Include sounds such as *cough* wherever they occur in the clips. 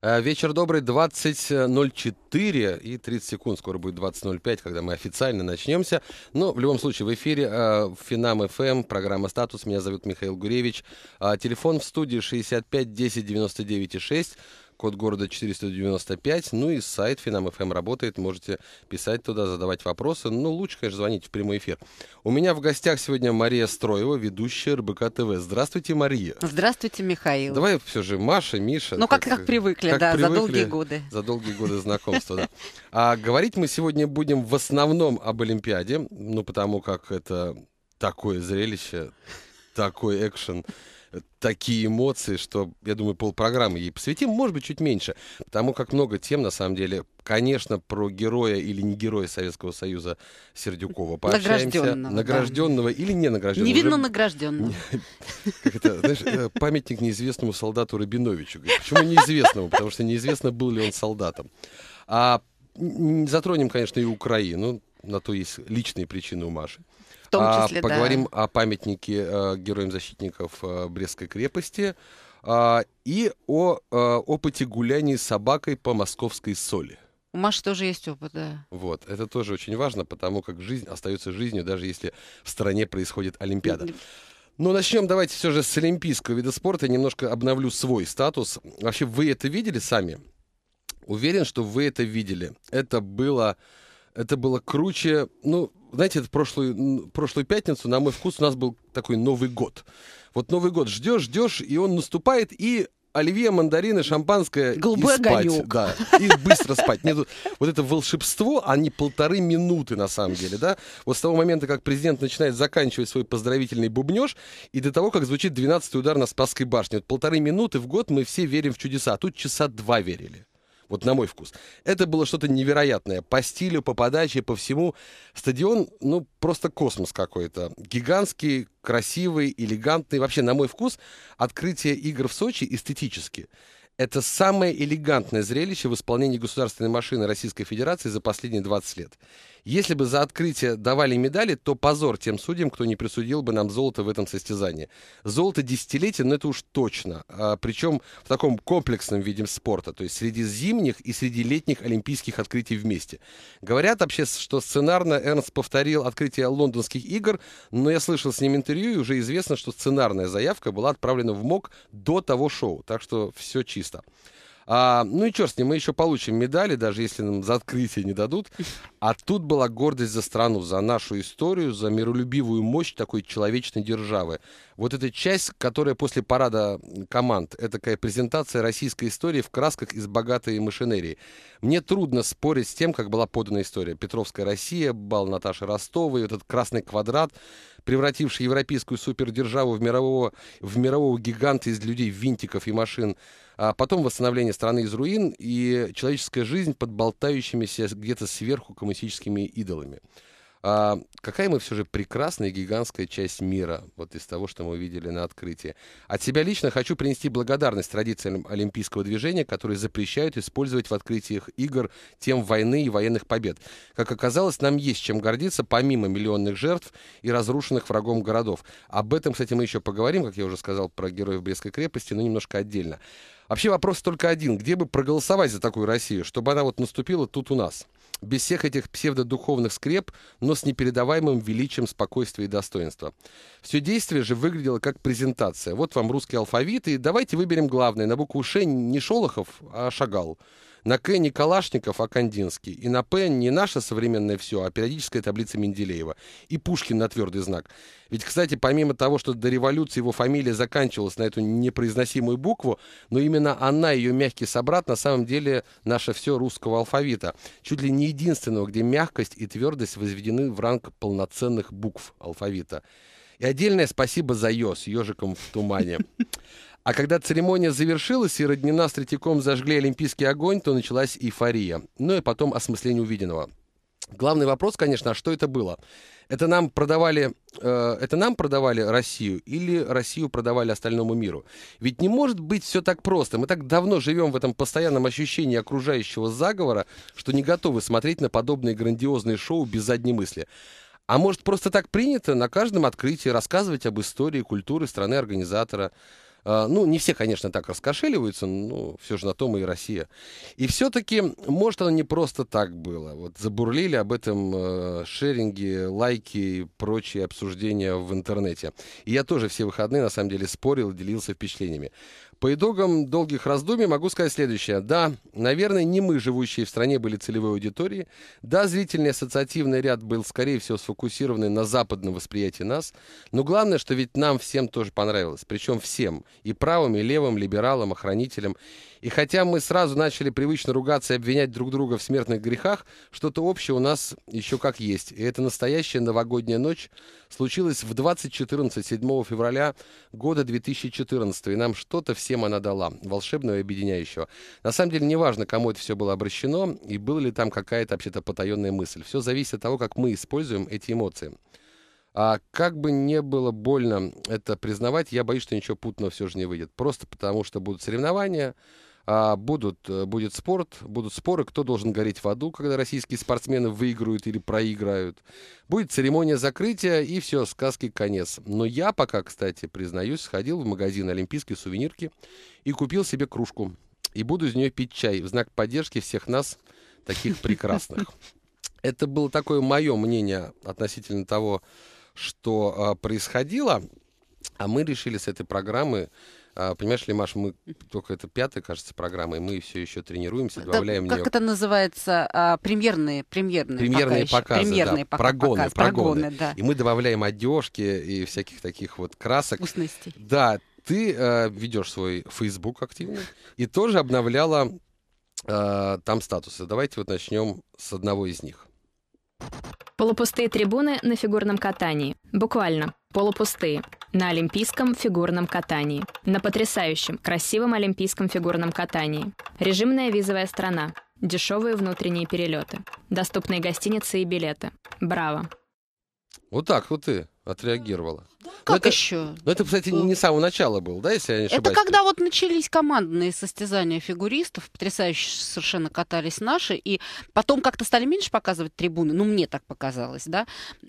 Э, вечер добрый, 20.04 э, и 30 секунд, скоро будет 20.05, когда мы официально начнемся. Но в любом случае в эфире э, Финам ФМ, эм, программа «Статус». Меня зовут Михаил Гуревич. Э, телефон в студии 65 10 99 6 код города 495, ну и сайт Финам.ФМ эм работает, можете писать туда, задавать вопросы, Но ну, лучше, конечно, звонить в прямой эфир. У меня в гостях сегодня Мария Строева, ведущая РБК ТВ. Здравствуйте, Мария. Здравствуйте, Михаил. Давай все же Маша, Миша. Ну как, как, как привыкли, как да, привыкли, за долгие годы. За долгие годы знакомства, да. А говорить мы сегодня будем в основном об Олимпиаде, ну потому как это такое зрелище, такой экшен такие эмоции, что, я думаю, полпрограммы ей посвятим, может быть, чуть меньше, потому как много тем, на самом деле, конечно, про героя или не героя Советского Союза Сердюкова. Пообщаемся. Награжденного. Награжденного да. или не награжденного. Невинно Уже... награжденного. *laughs* знаешь, э, памятник неизвестному солдату Рабиновичу. Почему неизвестному? Потому что неизвестно, был ли он солдатом. А затронем, конечно, и Украину. На то есть личные причины у Маши том а, числе, а, Поговорим да. о памятнике э, героям защитников э, Брестской крепости э, и о э, опыте гуляний с собакой по московской соли. У Маши тоже есть опыт, да. Вот, это тоже очень важно, потому как жизнь остается жизнью, даже если в стране происходит Олимпиада. Ну, начнем давайте все же с олимпийского вида спорта. Я немножко обновлю свой статус. Вообще, вы это видели сами? Уверен, что вы это видели. Это было, это было круче, ну, знаете, это прошлую, прошлую пятницу, на мой вкус, у нас был такой Новый год. Вот Новый год ждешь, ждешь, и он наступает, и оливье, мандарины, шампанское Голубой и спать. Огонек. Да, и быстро спать. Нет, вот это волшебство, а не полторы минуты на самом деле, да? Вот с того момента, как президент начинает заканчивать свой поздравительный бубнеж, и до того, как звучит 12-й удар на Спасской башне. Вот полторы минуты в год мы все верим в чудеса, а тут часа два верили вот на мой вкус. Это было что-то невероятное. По стилю, по подаче, по всему. Стадион, ну, просто космос какой-то. Гигантский, красивый, элегантный. Вообще, на мой вкус, открытие игр в Сочи эстетически. Это самое элегантное зрелище в исполнении государственной машины Российской Федерации за последние 20 лет. Если бы за открытие давали медали, то позор тем судьям, кто не присудил бы нам золото в этом состязании. Золото десятилетия, но это уж точно. А, причем в таком комплексном виде спорта, то есть среди зимних и среди летних олимпийских открытий вместе. Говорят вообще, что сценарно Эрнст повторил открытие лондонских игр, но я слышал с ним интервью, и уже известно, что сценарная заявка была отправлена в МОК до того шоу, так что все чисто. А, ну и черт с ним, мы еще получим медали, даже если нам за открытие не дадут. А тут была гордость за страну, за нашу историю, за миролюбивую мощь такой человечной державы. Вот эта часть, которая после парада команд, это такая презентация российской истории в красках из богатой машинерии. Мне трудно спорить с тем, как была подана история. Петровская Россия, бал Наташи Ростовой, этот красный квадрат превративший европейскую супердержаву в мирового, в мирового гиганта из людей, винтиков и машин, а потом восстановление страны из руин и человеческая жизнь под болтающимися где-то сверху коммунистическими идолами. А, какая мы все же прекрасная гигантская часть мира, вот из того, что мы увидели на открытии. От себя лично хочу принести благодарность традициям олимпийского движения, которые запрещают использовать в открытиях игр тем войны и военных побед. Как оказалось, нам есть чем гордиться, помимо миллионных жертв и разрушенных врагом городов. Об этом, кстати, мы еще поговорим, как я уже сказал, про героев Брестской крепости, но немножко отдельно. Вообще вопрос только один. Где бы проголосовать за такую Россию, чтобы она вот наступила тут у нас? без всех этих псевдодуховных скреп, но с непередаваемым величием спокойствия и достоинства. Все действие же выглядело как презентация. Вот вам русский алфавит, и давайте выберем главное. На букву «Ш» не Шолохов, а Шагал. На К не Калашников, а Кандинский. И на П не наше современное все, а периодическая таблица Менделеева. И Пушкин на твердый знак. Ведь, кстати, помимо того, что до революции его фамилия заканчивалась на эту непроизносимую букву, но именно она, ее мягкий собрат, на самом деле наше все русского алфавита. Чуть ли не единственного, где мягкость и твердость возведены в ранг полноценных букв алфавита. И отдельное спасибо за ее ежиком в тумане. А когда церемония завершилась и роднина с Третьяком зажгли олимпийский огонь, то началась эйфория. Ну и потом осмысление увиденного. Главный вопрос, конечно, а что это было? Это нам продавали, э, это нам продавали Россию или Россию продавали остальному миру? Ведь не может быть все так просто. Мы так давно живем в этом постоянном ощущении окружающего заговора, что не готовы смотреть на подобные грандиозные шоу без задней мысли. А может, просто так принято на каждом открытии рассказывать об истории, культуре страны-организатора? А, ну, не все, конечно, так раскошеливаются, но все же на том и Россия. И все-таки, может, оно не просто так было. Вот забурлили об этом э, шеринги, лайки и прочие обсуждения в интернете. И я тоже все выходные, на самом деле, спорил, делился впечатлениями. По итогам долгих раздумий могу сказать следующее. Да, наверное, не мы, живущие в стране, были целевой аудиторией. Да, зрительный ассоциативный ряд был, скорее всего, сфокусирован на западном восприятии нас. Но главное, что ведь нам всем тоже понравилось. Причем всем. И правым, и левым, либералам, охранителям. И хотя мы сразу начали привычно ругаться и обвинять друг друга в смертных грехах, что-то общее у нас еще как есть. И эта настоящая новогодняя ночь случилась в 2014, 7 февраля года 2014. И нам что-то все всем она дала, волшебного и объединяющего. На самом деле, неважно, кому это все было обращено, и была ли там какая-то вообще-то потаенная мысль. Все зависит от того, как мы используем эти эмоции. А как бы не было больно это признавать, я боюсь, что ничего путного все же не выйдет. Просто потому, что будут соревнования, а, будут, э, будет спорт, будут споры, кто должен гореть в аду, когда российские спортсмены выиграют или проиграют. Будет церемония закрытия, и все, сказки конец. Но я пока, кстати, признаюсь, сходил в магазин олимпийской сувенирки и купил себе кружку. И буду из нее пить чай в знак поддержки всех нас, таких *laughs* прекрасных. Это было такое мое мнение относительно того, что э, происходило. А мы решили с этой программы а, понимаешь, Лимаш, мы только это пятая, кажется, программа, и мы все еще тренируемся, добавляем да, как нее... это называется? А, премьерные, премьерные, премьерные пока показы, премьерные да, пока, прогоны, показ, прогоны, прогоны, да. И мы добавляем одежки и всяких таких вот красок. Вкусностей. Да, ты э, ведешь свой Facebook активно и тоже обновляла э, там статусы. Давайте вот начнем с одного из них. Полупустые трибуны на фигурном катании. Буквально. Полупустые на олимпийском фигурном катании. На потрясающем, красивом олимпийском фигурном катании. Режимная визовая страна. Дешевые внутренние перелеты. Доступные гостиницы и билеты. Браво! Вот так вот ты отреагировала. Ну, как это, еще? Но это, кстати, не с самого начала было, да, если я не ошибаюсь? Это когда вот начались командные состязания фигуристов, потрясающе совершенно катались наши, и потом как-то стали меньше показывать трибуны, ну, мне так показалось, да.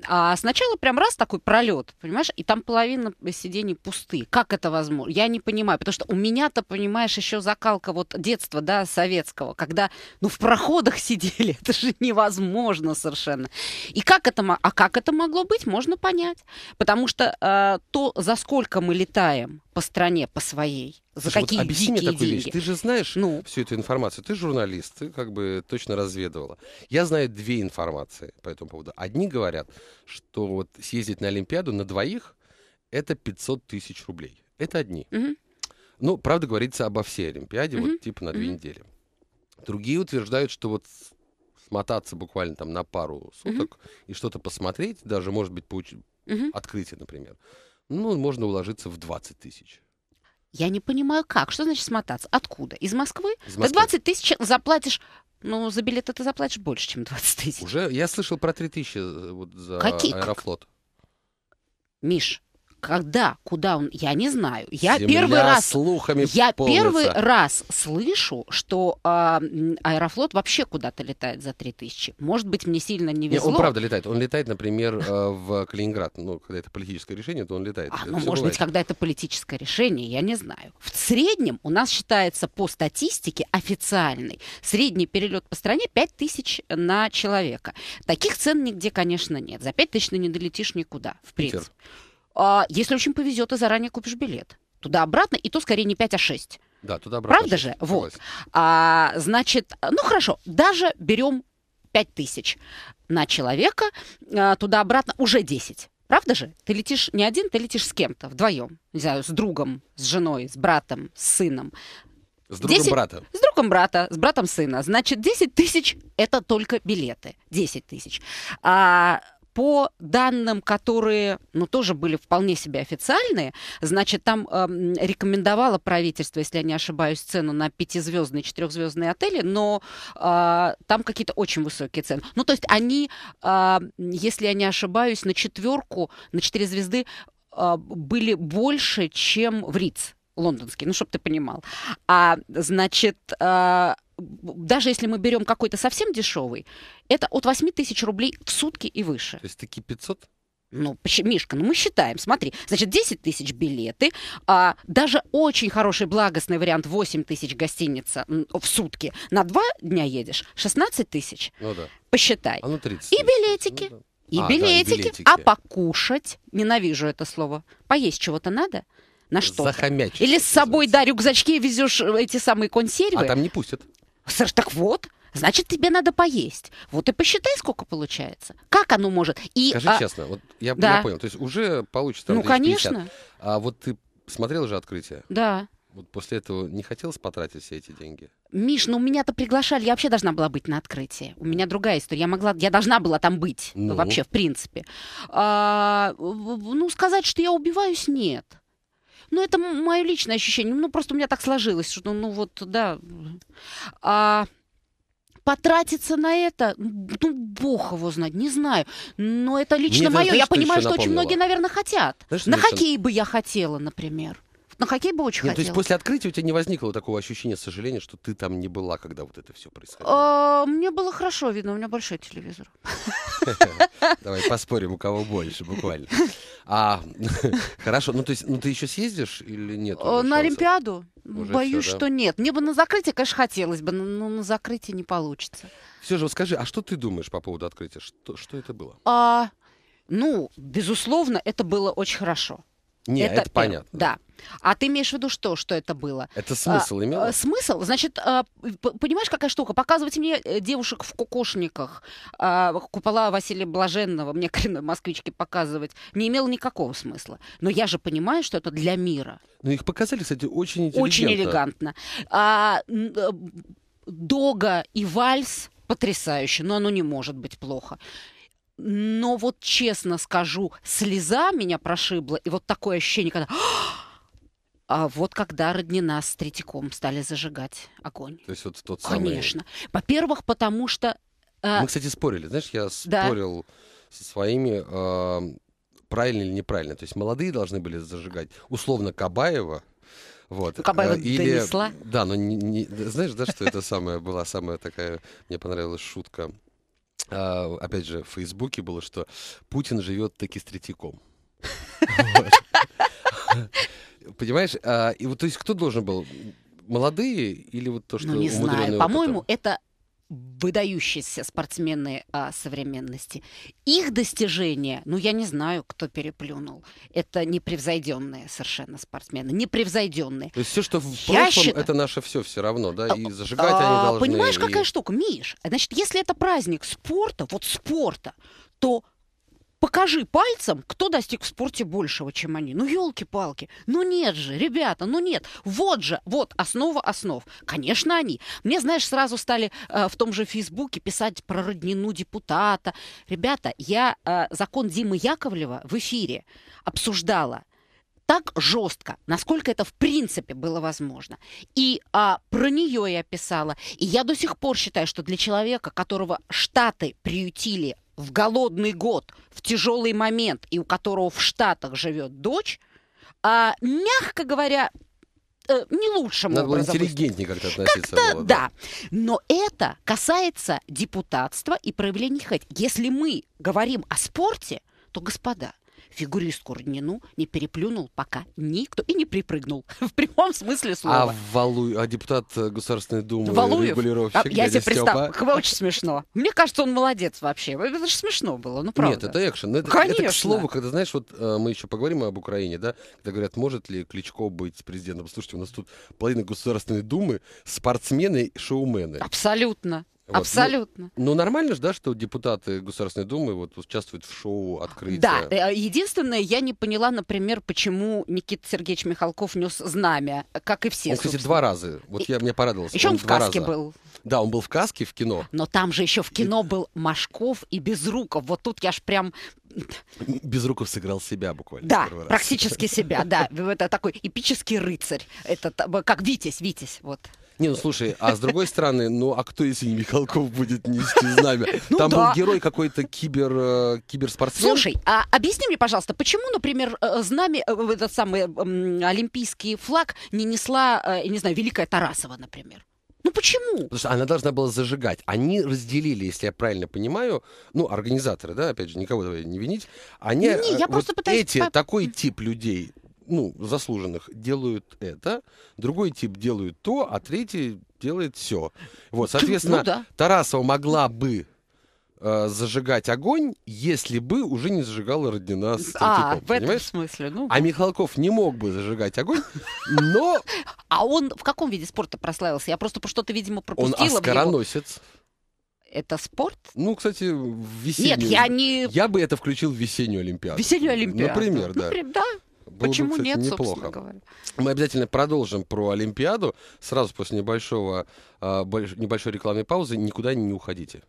А сначала прям раз такой пролет, понимаешь, и там половина сидений пусты. Как это возможно? Я не понимаю, потому что у меня-то, понимаешь, еще закалка вот детства, да, советского, когда, ну, в проходах *laughs* сидели, это же невозможно совершенно. И как это, а как это могло быть, можно понять. Потому что э, то, за сколько мы летаем по стране, по своей, за Слушай, какие вот объясни мне такую деньги. вещь. Ты же знаешь ну. всю эту информацию. Ты журналист, ты как бы точно разведывала. Я знаю две информации по этому поводу. Одни говорят, что вот съездить на Олимпиаду на двоих это 500 тысяч рублей. Это одни. Угу. Ну, правда, говорится обо всей Олимпиаде, угу. вот типа на две угу. недели. Другие утверждают, что вот смотаться буквально там на пару суток угу. и что-то посмотреть, даже, может быть, поуч- Мгм. открытие, например, ну, можно уложиться в 20 тысяч. Я не понимаю, как. Что значит смотаться? Откуда? Из Москвы? Из Да Москвы. 20 тысяч заплатишь. Ну, за билеты ты заплатишь больше, чем 20 тысяч. Уже я слышал про 3 тысячи э, вот, за Какие? Аэрофлот. Миш, когда, куда он, я не знаю. Я Земля первый раз слухами я полнится. первый раз слышу, что э, Аэрофлот вообще куда-то летает за 3000. Может быть, мне сильно не везло. Не, он правда летает. Он летает, например, э, в Калининград. Ну, когда это политическое решение, то он летает. А, ну, может бывает. быть, когда это политическое решение, я не знаю. В среднем у нас считается по статистике официальной средний перелет по стране 5000 на человека. Таких цен нигде, конечно, нет. За 5000 ты не долетишь никуда, в принципе. Питер а, если очень повезет, и заранее купишь билет. Туда-обратно, и то скорее не 5, а 6. Да, туда обратно. Правда 6. же? Вот. А, значит, ну хорошо, даже берем 5 тысяч на человека, а, туда-обратно уже 10. Правда же? Ты летишь не один, ты летишь с кем-то, вдвоем. Не знаю, с другом, с женой, с братом, с сыном. С другом 10... брата. С другом брата, с братом сына. Значит, 10 тысяч – это только билеты. 10 тысяч. А по данным, которые, ну, тоже были вполне себе официальные, значит, там э, рекомендовало правительство, если я не ошибаюсь, цену на пятизвездные, четырехзвездные отели, но э, там какие-то очень высокие цены. Ну, то есть они, э, если я не ошибаюсь, на четверку, на четыре звезды э, были больше, чем в Риц лондонский, ну, чтобы ты понимал. А, значит, э, даже если мы берем какой-то совсем дешевый, это от 8 тысяч рублей в сутки и выше. То есть такие 500? Ну, Мишка, ну мы считаем, смотри, значит, 10 тысяч билеты, а, даже очень хороший благостный вариант 8 тысяч гостиница в сутки. На два дня едешь, 16 тысяч. Ну да. Посчитай. А ну 30 И билетики. Ну, да. И а, билетики, да, и билетики. А покушать, ненавижу это слово, поесть чего-то надо? На что? Захомячить. Или с собой, да, рюкзачки везешь э, эти самые консервы. А там не пустят. Саш, так вот, значит, тебе надо поесть. Вот и посчитай, сколько получается. Как оно может? И, Скажи а... честно, вот я, да. я понял, то есть уже получится Ну, 250. конечно. А вот ты смотрел же «Открытие»? Да. Вот после этого не хотелось потратить все эти деньги? Миш, ну меня-то приглашали, я вообще должна была быть на открытии. У меня другая история, я могла, я должна была там быть ну. вообще в принципе. А, ну сказать, что я убиваюсь, нет. Ну, это мое личное ощущение. Ну, просто у меня так сложилось, что, ну, вот, да. А потратиться на это, ну, бог его знает, не знаю. Но это лично мое. я понимаю, что, что очень многие, наверное, хотят. Знаешь, на хоккей бы я хотела, например. На хоккей бы очень Нет, хотела. То есть после открытия у тебя не возникло такого ощущения, сожаления, что ты там не была, когда вот это все происходило? А, мне было хорошо видно, у меня большой телевизор. *laughs* Давай поспорим, у кого больше, буквально. А, *laughs* хорошо, ну то есть, ну ты еще съездишь или нет? Э, на Олимпиаду? Боюсь, что нет. Мне бы на закрытие, конечно, хотелось бы, но на закрытие не получится. Все же, вот скажи, а что ты думаешь по поводу открытия? Что, что это было? А, ну, безусловно, это было очень хорошо. Не, это, это понятно. Да. А ты имеешь в виду что, что это было? Это смысл а, имело? Э, смысл? Значит, а, понимаешь, какая штука? Показывать мне э, девушек в кокошниках, а, купола Василия Блаженного, мне *laughs* коренной москвичке показывать, не имело никакого смысла. Но я же понимаю, что это для мира. Ну, их показали, кстати, очень интеллигентно. Очень элегантно. А, э, дога и вальс потрясающе, но оно не может быть плохо. Но вот честно скажу, слеза меня прошибла, и вот такое ощущение, когда... А вот когда Роднина с третиком стали зажигать огонь. То есть вот тот самый... Конечно. Во-первых, потому что... Э... Мы, кстати, спорили. Знаешь, я спорил да. со своими... Э, правильно или неправильно. То есть молодые должны были зажигать. Условно Кабаева, вот. Э, Кабаева Или... донесла. Да, но не, не... знаешь, да, что это самая была самая такая, мне понравилась шутка а, опять же, в Фейсбуке было, что Путин живет таки с Третьяком. Понимаешь? А, и вот, то есть, кто должен был молодые или вот то, ну, что Ну, не знаю. По-моему, это выдающиеся спортсмены а, современности. Их достижения, ну я не знаю, кто переплюнул. Это непревзойденные совершенно спортсмены, непревзойденные. То есть все, что в я прошлом, считаю... это наше все все равно, да, а, и зажигать а, они должны. Понимаешь, и... какая штука, Миш? Значит, если это праздник спорта, вот спорта, то покажи пальцем, кто достиг в спорте большего, чем они. Ну, елки-палки. Ну, нет же, ребята, ну нет. Вот же, вот основа основ. Конечно, они. Мне, знаешь, сразу стали э, в том же Фейсбуке писать про роднину депутата. Ребята, я э, закон Димы Яковлева в эфире обсуждала так жестко, насколько это в принципе было возможно. И а, про нее я писала. И я до сих пор считаю, что для человека, которого Штаты приютили в голодный год, в тяжелый момент, и у которого в Штатах живет дочь, а, мягко говоря, э, не лучшим Надо образом. Надо было интеллигентнее как-то относиться. Как-то, было, да. да. Но это касается депутатства и проявлений хоть. Если мы говорим о спорте, то, господа, фигуристку Роднину не переплюнул пока никто и не припрыгнул. *laughs* В прямом смысле а слова. А, Валу... а депутат Государственной Думы, Валуев? регулировщик а, Я себе представ... *laughs* очень смешно. Мне кажется, он молодец вообще. Это же смешно было, ну правда. Нет, это экшен. Это, Конечно. это к слову, когда, знаешь, вот э, мы еще поговорим об Украине, да, когда говорят, может ли Кличко быть президентом. Слушайте, у нас тут половина Государственной Думы спортсмены и шоумены. Абсолютно. Абсолютно. Вот. Ну, ну, нормально же, да, что депутаты Государственной Думы вот участвуют в шоу открытия? Да. Э, единственное, я не поняла, например, почему Никита Сергеевич Михалков нес знамя, как и все. Он, собственно. кстати, два раза. Вот и... я мне порадовался. Еще он, он в каске раза. был. Да, он был в каске в кино. Но там же еще в кино и... был Машков и Безруков. Вот тут я ж прям Безруков сыграл себя буквально. Да, практически себя, да. Это такой эпический рыцарь. Это как Витязь, Витязь, вот. Не, ну слушай, а с другой стороны, ну а кто, если не Михалков будет нести знамя? Ну Там был герой какой-то кибер э, киберспортсмен. Слушай, а объясни мне, пожалуйста, почему, например, э, знамя, э, этот самый олимпийский флаг не несла, не знаю, Великая Тарасова, например? Ну почему? Потому что она должна была зажигать. Они разделили, если я правильно понимаю, ну, организаторы, да, опять же, никого не винить. Они, не, я вот просто пытаюсь... эти, по... такой тип людей ну, заслуженных делают это, другой тип делают то, а третий делает все. Вот, ну соответственно, ну, да. Тарасова могла бы э, зажигать огонь, если бы уже не зажигала родина с А, Третьяком, в этом смысле, ну. А Михалков не мог бы зажигать огонь, но... *laughs* А он в каком виде спорта прославился? Я просто что-то, видимо, пропустила. Он оскароносец. Это спорт? Ну, кстати, в весеннюю... Нет, я не... Я бы это включил в весеннюю Олимпиаду. Весеннюю Олимпиаду. Например, да. Например, да. Было Почему бы, кстати, нет, неплохо. говоря. Мы обязательно продолжим про Олимпиаду. Сразу после небольшого, а, небольшой рекламной паузы никуда не уходите.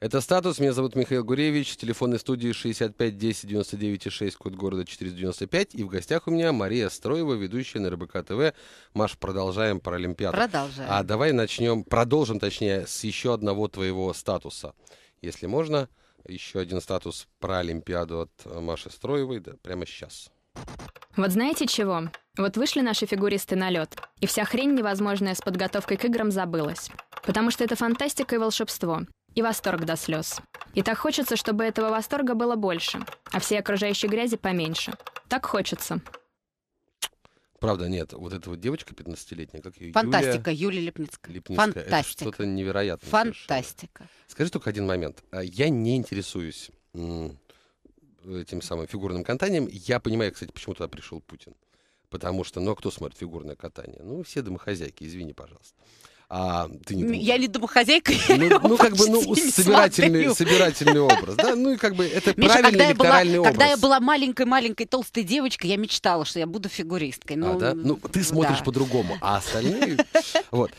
Это «Статус». Меня зовут Михаил Гуревич. Телефонной студии 65 10 99 6, код города 495. И в гостях у меня Мария Строева, ведущая на РБК ТВ. Маш, продолжаем про Олимпиаду. Продолжаем. А давай начнем, продолжим, точнее, с еще одного твоего статуса. Если можно, еще один статус про Олимпиаду от Маши Строевой. Да, прямо сейчас. Вот знаете чего? Вот вышли наши фигуристы на лед, и вся хрень невозможная с подготовкой к играм забылась. Потому что это фантастика и волшебство. И восторг до слез. И так хочется, чтобы этого восторга было больше, а всей окружающей грязи поменьше. Так хочется. Правда, нет. Вот эта вот девочка 15-летняя, как ее Фантастика, Юлия, Юлия Липницкая. Липницкая. Фантастика. Это что-то невероятное. Фантастика. Совершенно. Скажи только один момент. А, я не интересуюсь этим самым фигурным катанием. Я понимаю, кстати, почему туда пришел Путин. Потому что, ну а кто смотрит фигурное катание? Ну, все домохозяйки, извини, пожалуйста. А, ты не я не домохозяйка? Ну, ну как бы, ну, собирательный, собирательный образ, да? Ну, и как бы это Миша, правильный когда электоральный я была, образ. Когда я была маленькой-маленькой толстой девочкой, я мечтала, что я буду фигуристкой. А, ну, а, да? ну ты смотришь да. по-другому, а остальные... *laughs* Вот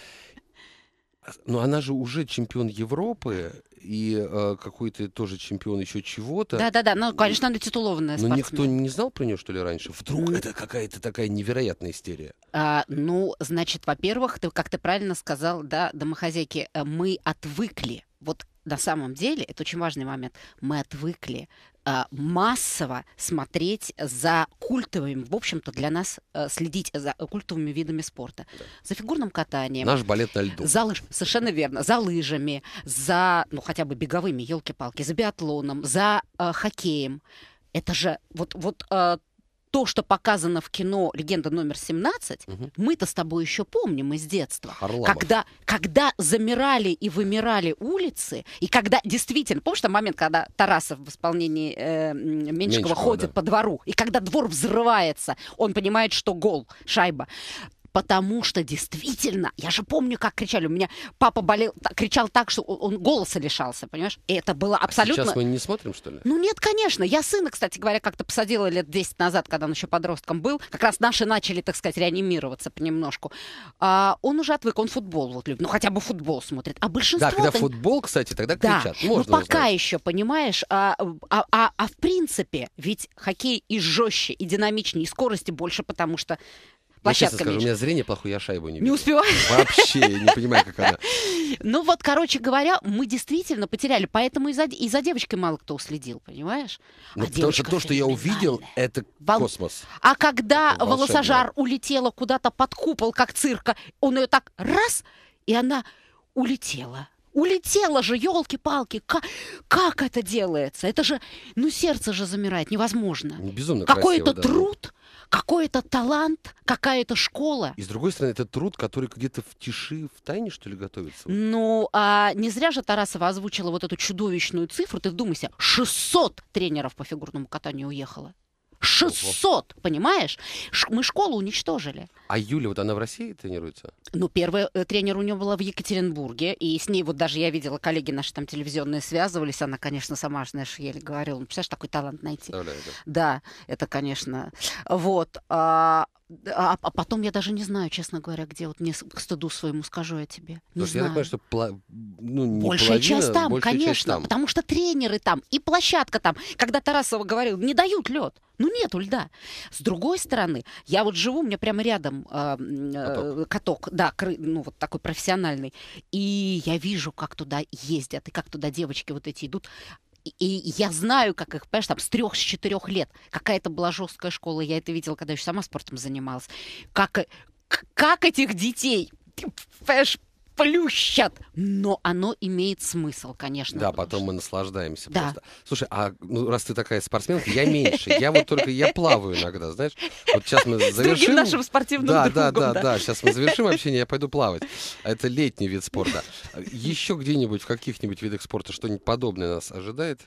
но она же уже чемпион Европы и э, какой-то тоже чемпион еще чего-то. Да-да-да, ну, конечно, она титулованная Но никто не знал про нее, что ли, раньше? Вдруг это какая-то такая невероятная истерия? А, ну, значит, во-первых, ты, как ты правильно сказал, да, домохозяйки, э, мы отвыкли. Вот на самом деле, это очень важный момент, мы отвыкли э, массово смотреть за культовыми, в общем-то, для нас э, следить за культовыми видами спорта. Да. За фигурным катанием. Наш балет на льду. За лыж... Совершенно верно. За лыжами, за, ну, хотя бы беговыми, елки-палки, за биатлоном, за э, хоккеем. Это же вот, вот э, то, что показано в кино «Легенда номер 17», угу. мы-то с тобой еще помним из детства. Харламов. Когда, когда замирали и вымирали улицы, и когда действительно, помнишь там момент, когда Тарасов в исполнении э, Меньшикова, Меньшикова ходит да. по двору, и когда двор взрывается, он понимает, что гол, шайба потому что действительно, я же помню, как кричали, у меня папа болел, кричал так, что он голоса лишался, понимаешь? И это было абсолютно... А сейчас мы не смотрим, что ли? Ну нет, конечно. Я сына, кстати говоря, как-то посадила лет 10 назад, когда он еще подростком был. Как раз наши начали, так сказать, реанимироваться понемножку. А, он уже отвык, он футбол вот любит. Ну хотя бы футбол смотрит. А большинство... Да, когда футбол, кстати, тогда да. кричат. Ну, Можно ну пока узнать. еще, понимаешь? А, а, а, а в принципе, ведь хоккей и жестче, и динамичнее, и скорости больше, потому что площадками. Я скажу, у меня зрение плохое, я шайбу не вижу. Не успеваю. Вообще, я не понимаю, как она. *laughs* Ну вот, короче говоря, мы действительно потеряли, поэтому и за, и за девочкой мало кто уследил, понимаешь? А ну, а потому что то, что я увидел, это Вол... космос. А когда это волосожар улетела куда-то под купол, как цирка, он ее так раз, и она улетела. Улетела же, елки-палки, как, как это делается? Это же, ну сердце же замирает, невозможно. Безумно Какой-то да, труд. Да какой-то талант, какая-то школа. И с другой стороны, это труд, который где-то в тиши, в тайне, что ли, готовится. Ну, а не зря же Тарасова озвучила вот эту чудовищную цифру. Ты вдумайся, 600 тренеров по фигурному катанию уехало. 600, Ого. понимаешь? Ш- мы школу уничтожили. А Юля, вот она в России тренируется? Ну, первый э, тренер у нее была в Екатеринбурге, и с ней вот даже я видела, коллеги наши там телевизионные связывались, она, конечно, сама, знаешь, еле говорила, ну, представляешь, такой талант найти. Да, да, да. это, конечно. Вот. А, а, а потом я даже не знаю, честно говоря, где вот мне к стыду своему скажу я тебе. Не Слушай, знаю. я так понимаю, что ну, не большая половина, часть там, большая конечно, часть там. потому что тренеры там и площадка там. Когда Тарасова говорил, не дают лед, ну нету льда. С другой стороны, я вот живу, у меня прямо рядом там а, э, э, каток. да, кры, ну вот такой профессиональный. И я вижу, как туда ездят, и как туда девочки вот эти идут и я знаю, как их, понимаешь, там с трех, с четырех лет. Какая-то была жесткая школа, я это видела, когда еще сама спортом занималась. Как, как этих детей, понимаешь, плющат. Но оно имеет смысл, конечно. Да, потом что... мы наслаждаемся да. просто. Слушай, а ну, раз ты такая спортсменка, я меньше. Я вот только, я плаваю иногда, знаешь. Вот сейчас мы завершим. С нашим спортивным да, другом, да, да, да, да. Сейчас мы завершим общение, я пойду плавать. Это летний вид спорта. Еще где-нибудь, в каких-нибудь видах спорта что-нибудь подобное нас ожидает?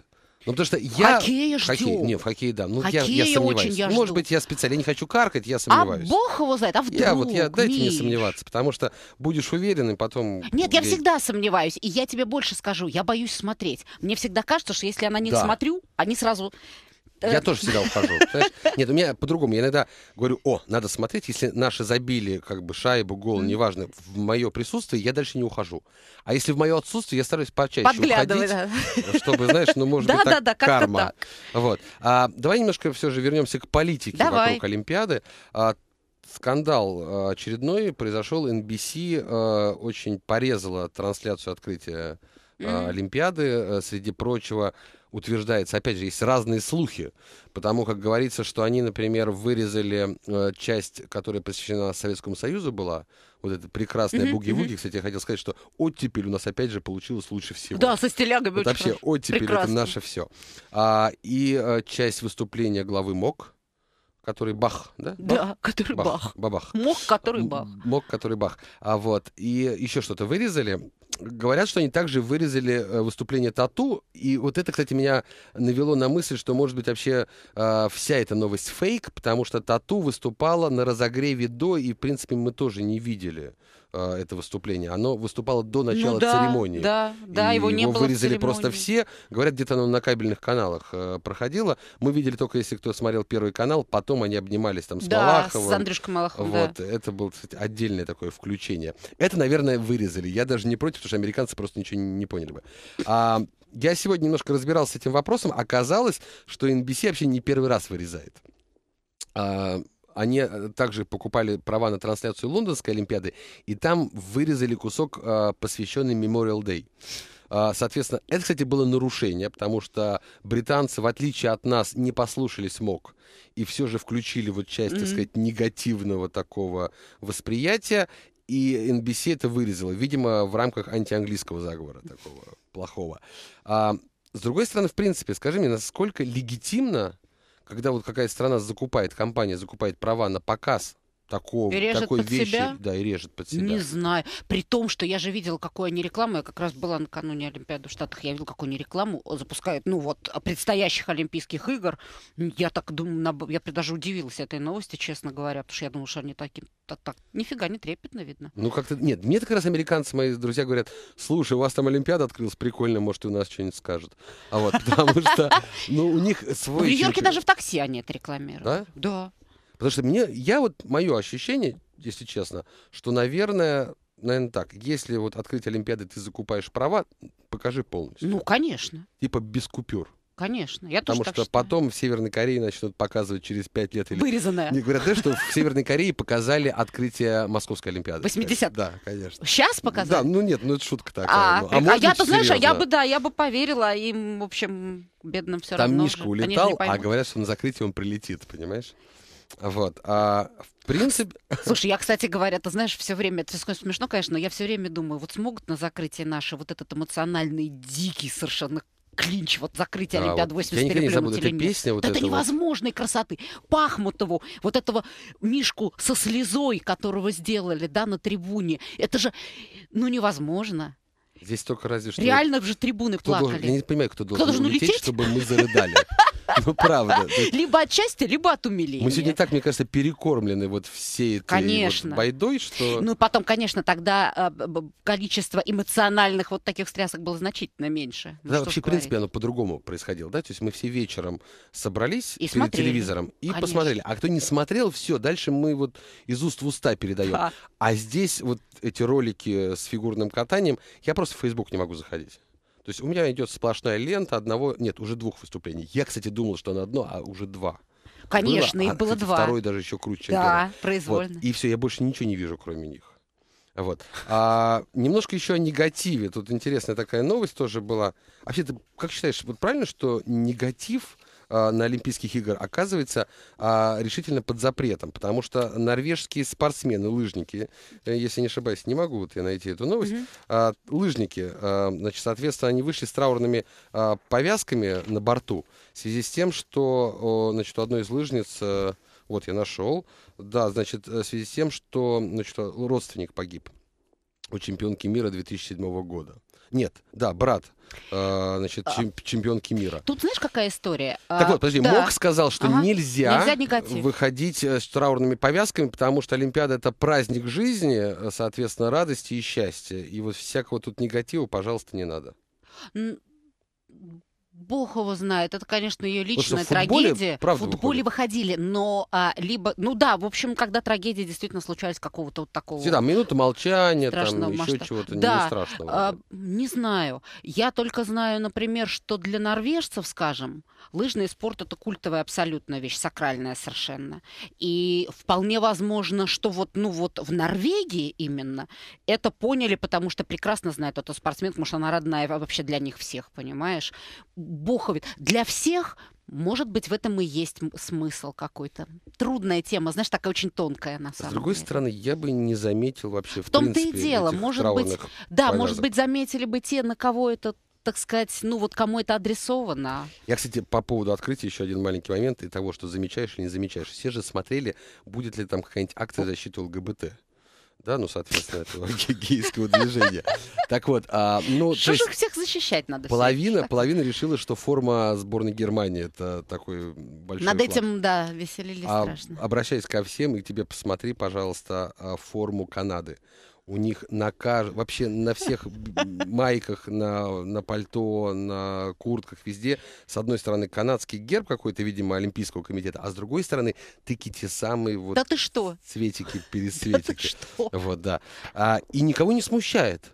Ну, потому что я... Хоккея ждем. Хоккей, не, в хоккее, да. Ну, я, я сомневаюсь. Очень я жду. Может быть, я специально не хочу каркать, я а сомневаюсь. А бог его знает, а вдруг, я, вот, я, Дайте Миш. мне сомневаться, потому что будешь уверен, и потом... Нет, я всегда сомневаюсь, и я тебе больше скажу, я боюсь смотреть. Мне всегда кажется, что если я на них да. смотрю, они сразу я тоже всегда ухожу. Нет, у меня по-другому. Я иногда говорю, о, надо смотреть, если наши забили как бы шайбу, гол, неважно, в мое присутствие, я дальше не ухожу. А если в мое отсутствие, я стараюсь почаще уходить, чтобы, знаешь, ну, может быть, так карма. Вот. А, давай немножко все же вернемся к политике вокруг Олимпиады. А, скандал а, очередной произошел. NBC очень порезала трансляцию открытия Олимпиады. Среди прочего, утверждается, опять же, есть разные слухи, потому как говорится, что они, например, вырезали э, часть, которая посвящена Советскому Союзу была, вот эта прекрасная mm-hmm, буги-вуги, mm-hmm. кстати, я хотел сказать, что оттепель у нас опять же получилось лучше всего. Да, со стилягами вот Вообще, хорошо. оттепель это наше все. А, и э, часть выступления главы МОК, который бах, да? Да, который бах. бах. Бабах. Мок, который бах. Мок, который бах. А вот, и еще что-то вырезали, говорят, что они также вырезали э, выступление Тату. И вот это, кстати, меня навело на мысль, что, может быть, вообще э, вся эта новость фейк, потому что Тату выступала на разогреве до, и, в принципе, мы тоже не видели а, это выступление, оно выступало до ну начала ну, да, церемонии. Да, да, его не его было вырезали просто все. Говорят, где-то оно на кабельных каналах э, проходило. Мы видели только, если кто смотрел первый канал, потом они обнимались там с да, Малаховым. с Андрюшкой Малаховым, Вот, да. это было, кстати, отдельное такое включение. Это, наверное, вырезали. Я даже не против, потому что американцы просто ничего не, не поняли бы. А, я сегодня немножко разбирался с этим вопросом. Оказалось, что NBC вообще не первый раз вырезает. А, они э, также покупали права на трансляцию Лондонской Олимпиады, и там вырезали кусок, а, посвященный Memorial Day. А, соответственно, это, кстати, было нарушение, потому что британцы, в отличие от нас, не послушались МОК и все же включили вот часть, mm-hmm. так сказать, негативного такого восприятия, и NBC это вырезала, видимо, в рамках антианглийского заговора такого плохого. А, с другой стороны, в принципе, скажи мне, насколько легитимно когда вот какая-то страна закупает, компания закупает права на показ такого, режет такой под вещи, себя? да, и режет под себя. Не знаю. При том, что я же видела, какую они рекламу, я как раз была накануне Олимпиады в Штатах, я видела, какую они рекламу запускают, ну вот, предстоящих Олимпийских игр. Я так думаю, я даже удивилась этой новости, честно говоря, потому что я думала, что они такие, так, так, нифига не трепетно видно. Ну как-то, нет, мне как раз американцы, мои друзья говорят, слушай, у вас там Олимпиада открылась, прикольно, может, и у нас что-нибудь скажут. А вот, *laughs* потому что, ну, у них свой... В Нью-Йорке даже в такси они это рекламируют. Да? Да. Потому что мне, я вот, мое ощущение, если честно, что, наверное, наверное, так. Если вот открыть Олимпиады, ты закупаешь права, покажи полностью. Ну, конечно. Типа без купюр. Конечно, я Потому тоже что так потом в Северной Корее начнут показывать через 5 лет. Или... Вырезанное. Не говорят, да, что в Северной Корее показали открытие Московской Олимпиады. 80 Да, конечно. Сейчас показали? Да, ну нет, ну это шутка такая. А, ну, а, а я-то, знаешь, я бы, да, я бы поверила им, в общем, бедным все Там равно. Там Мишка уже. улетал, а говорят, что на закрытие он прилетит, понимаешь? Вот. А в принципе... Слушай, я, кстати говоря, ты знаешь, все время, это смешно, конечно, но я все время думаю, вот смогут на закрытии наши вот этот эмоциональный, дикий совершенно клинч, вот закрытие а, Олимпиады вот, 83 Я никогда не забуду эту песню. Вот это невозможной вот. красоты. Пахмутову, вот этого Мишку со слезой, которого сделали, да, на трибуне. Это же, ну, невозможно. Здесь только разве что... Реально же трибуны плакали. Должен, я не понимаю, кто должен, кто должен улететь, улететь, чтобы мы зарыдали. *laughs* Ну, правда. Либо от счастья, либо от умиления. Мы сегодня так, мне кажется, перекормлены вот всей этой конечно. Вот байдой, что... Ну, потом, конечно, тогда а, количество эмоциональных вот таких стрясок было значительно меньше. Ну, да, вообще, в принципе, оно по-другому происходило, да? То есть мы все вечером собрались и перед смотрели. телевизором и конечно. посмотрели. А кто не смотрел, все, дальше мы вот из уст в уста передаем. Да. А здесь вот эти ролики с фигурным катанием, я просто в Facebook не могу заходить. То есть у меня идет сплошная лента одного, нет, уже двух выступлений. Я, кстати, думал, что на одно, а уже два. Конечно, было, их было кстати, два. Второй даже еще круче. Да, произвольно. Вот. И все, я больше ничего не вижу, кроме них. Вот. А, немножко еще о негативе. Тут интересная такая новость тоже была. Вообще, ты как считаешь, вот правильно, что негатив а, на Олимпийских игр оказывается а, решительно под запретом, потому что норвежские спортсмены, лыжники, э, если не ошибаюсь, не могу вот я найти эту новость, mm-hmm. а, лыжники, а, значит, соответственно, они вышли с траурными а, повязками на борту в связи с тем, что, а, значит, у одной из лыжниц... А, вот я нашел. Да, значит, э, в связи с тем, что значит, родственник погиб у чемпионки мира 2007 года. Нет, да, брат, э, значит, а. чем, чемпионки мира. Тут знаешь, какая история? А, так вот, подожди, да. МОК сказал, что ага. нельзя, нельзя выходить э, с траурными повязками, потому что Олимпиада — это праздник жизни, э, соответственно, радости и счастья. И вот всякого тут негатива, пожалуйста, не надо. Бог его знает. Это, конечно, ее личная Потому что в трагедия. Правда в футболе выходили, но а, либо, ну да, в общем, когда трагедии действительно случались какого-то вот такого. Всегда минута молчания, там еще чего-то да. не страшного. А, не знаю. Я только знаю, например, что для норвежцев, скажем, лыжный спорт это культовая абсолютная вещь, сакральная совершенно. И вполне возможно, что вот, ну вот в Норвегии именно это поняли, потому что прекрасно знают эту спортсменку, потому что она родная вообще для них всех, понимаешь? боховит. Для всех может быть, в этом и есть смысл какой-то. Трудная тема, знаешь, такая очень тонкая на самом деле. С другой деле. стороны, я бы не заметил вообще. В, в том-то и дело, может быть, да, может быть, заметили бы те, на кого это так сказать, ну вот кому это адресовано. Я, кстати, по поводу открытия еще один маленький момент и того, что замечаешь или не замечаешь. Все же смотрели, будет ли там какая-нибудь акция защиты ЛГБТ да, ну, соответственно, этого *laughs* гейского движения. Так вот, а, ну, Что же всех защищать надо? Половина, половина решила, что форма сборной Германии это такой большой Над флаг. этим, да, веселились а, страшно. Обращаясь ко всем, и тебе посмотри, пожалуйста, а, форму Канады у них на каж... вообще на всех майках, на, на пальто, на куртках, везде, с одной стороны, канадский герб какой-то, видимо, Олимпийского комитета, а с другой стороны, тыки те самые вот... Да ты что? Цветики, пересветики. *laughs* Да ты что? Вот, да. А, и никого не смущает.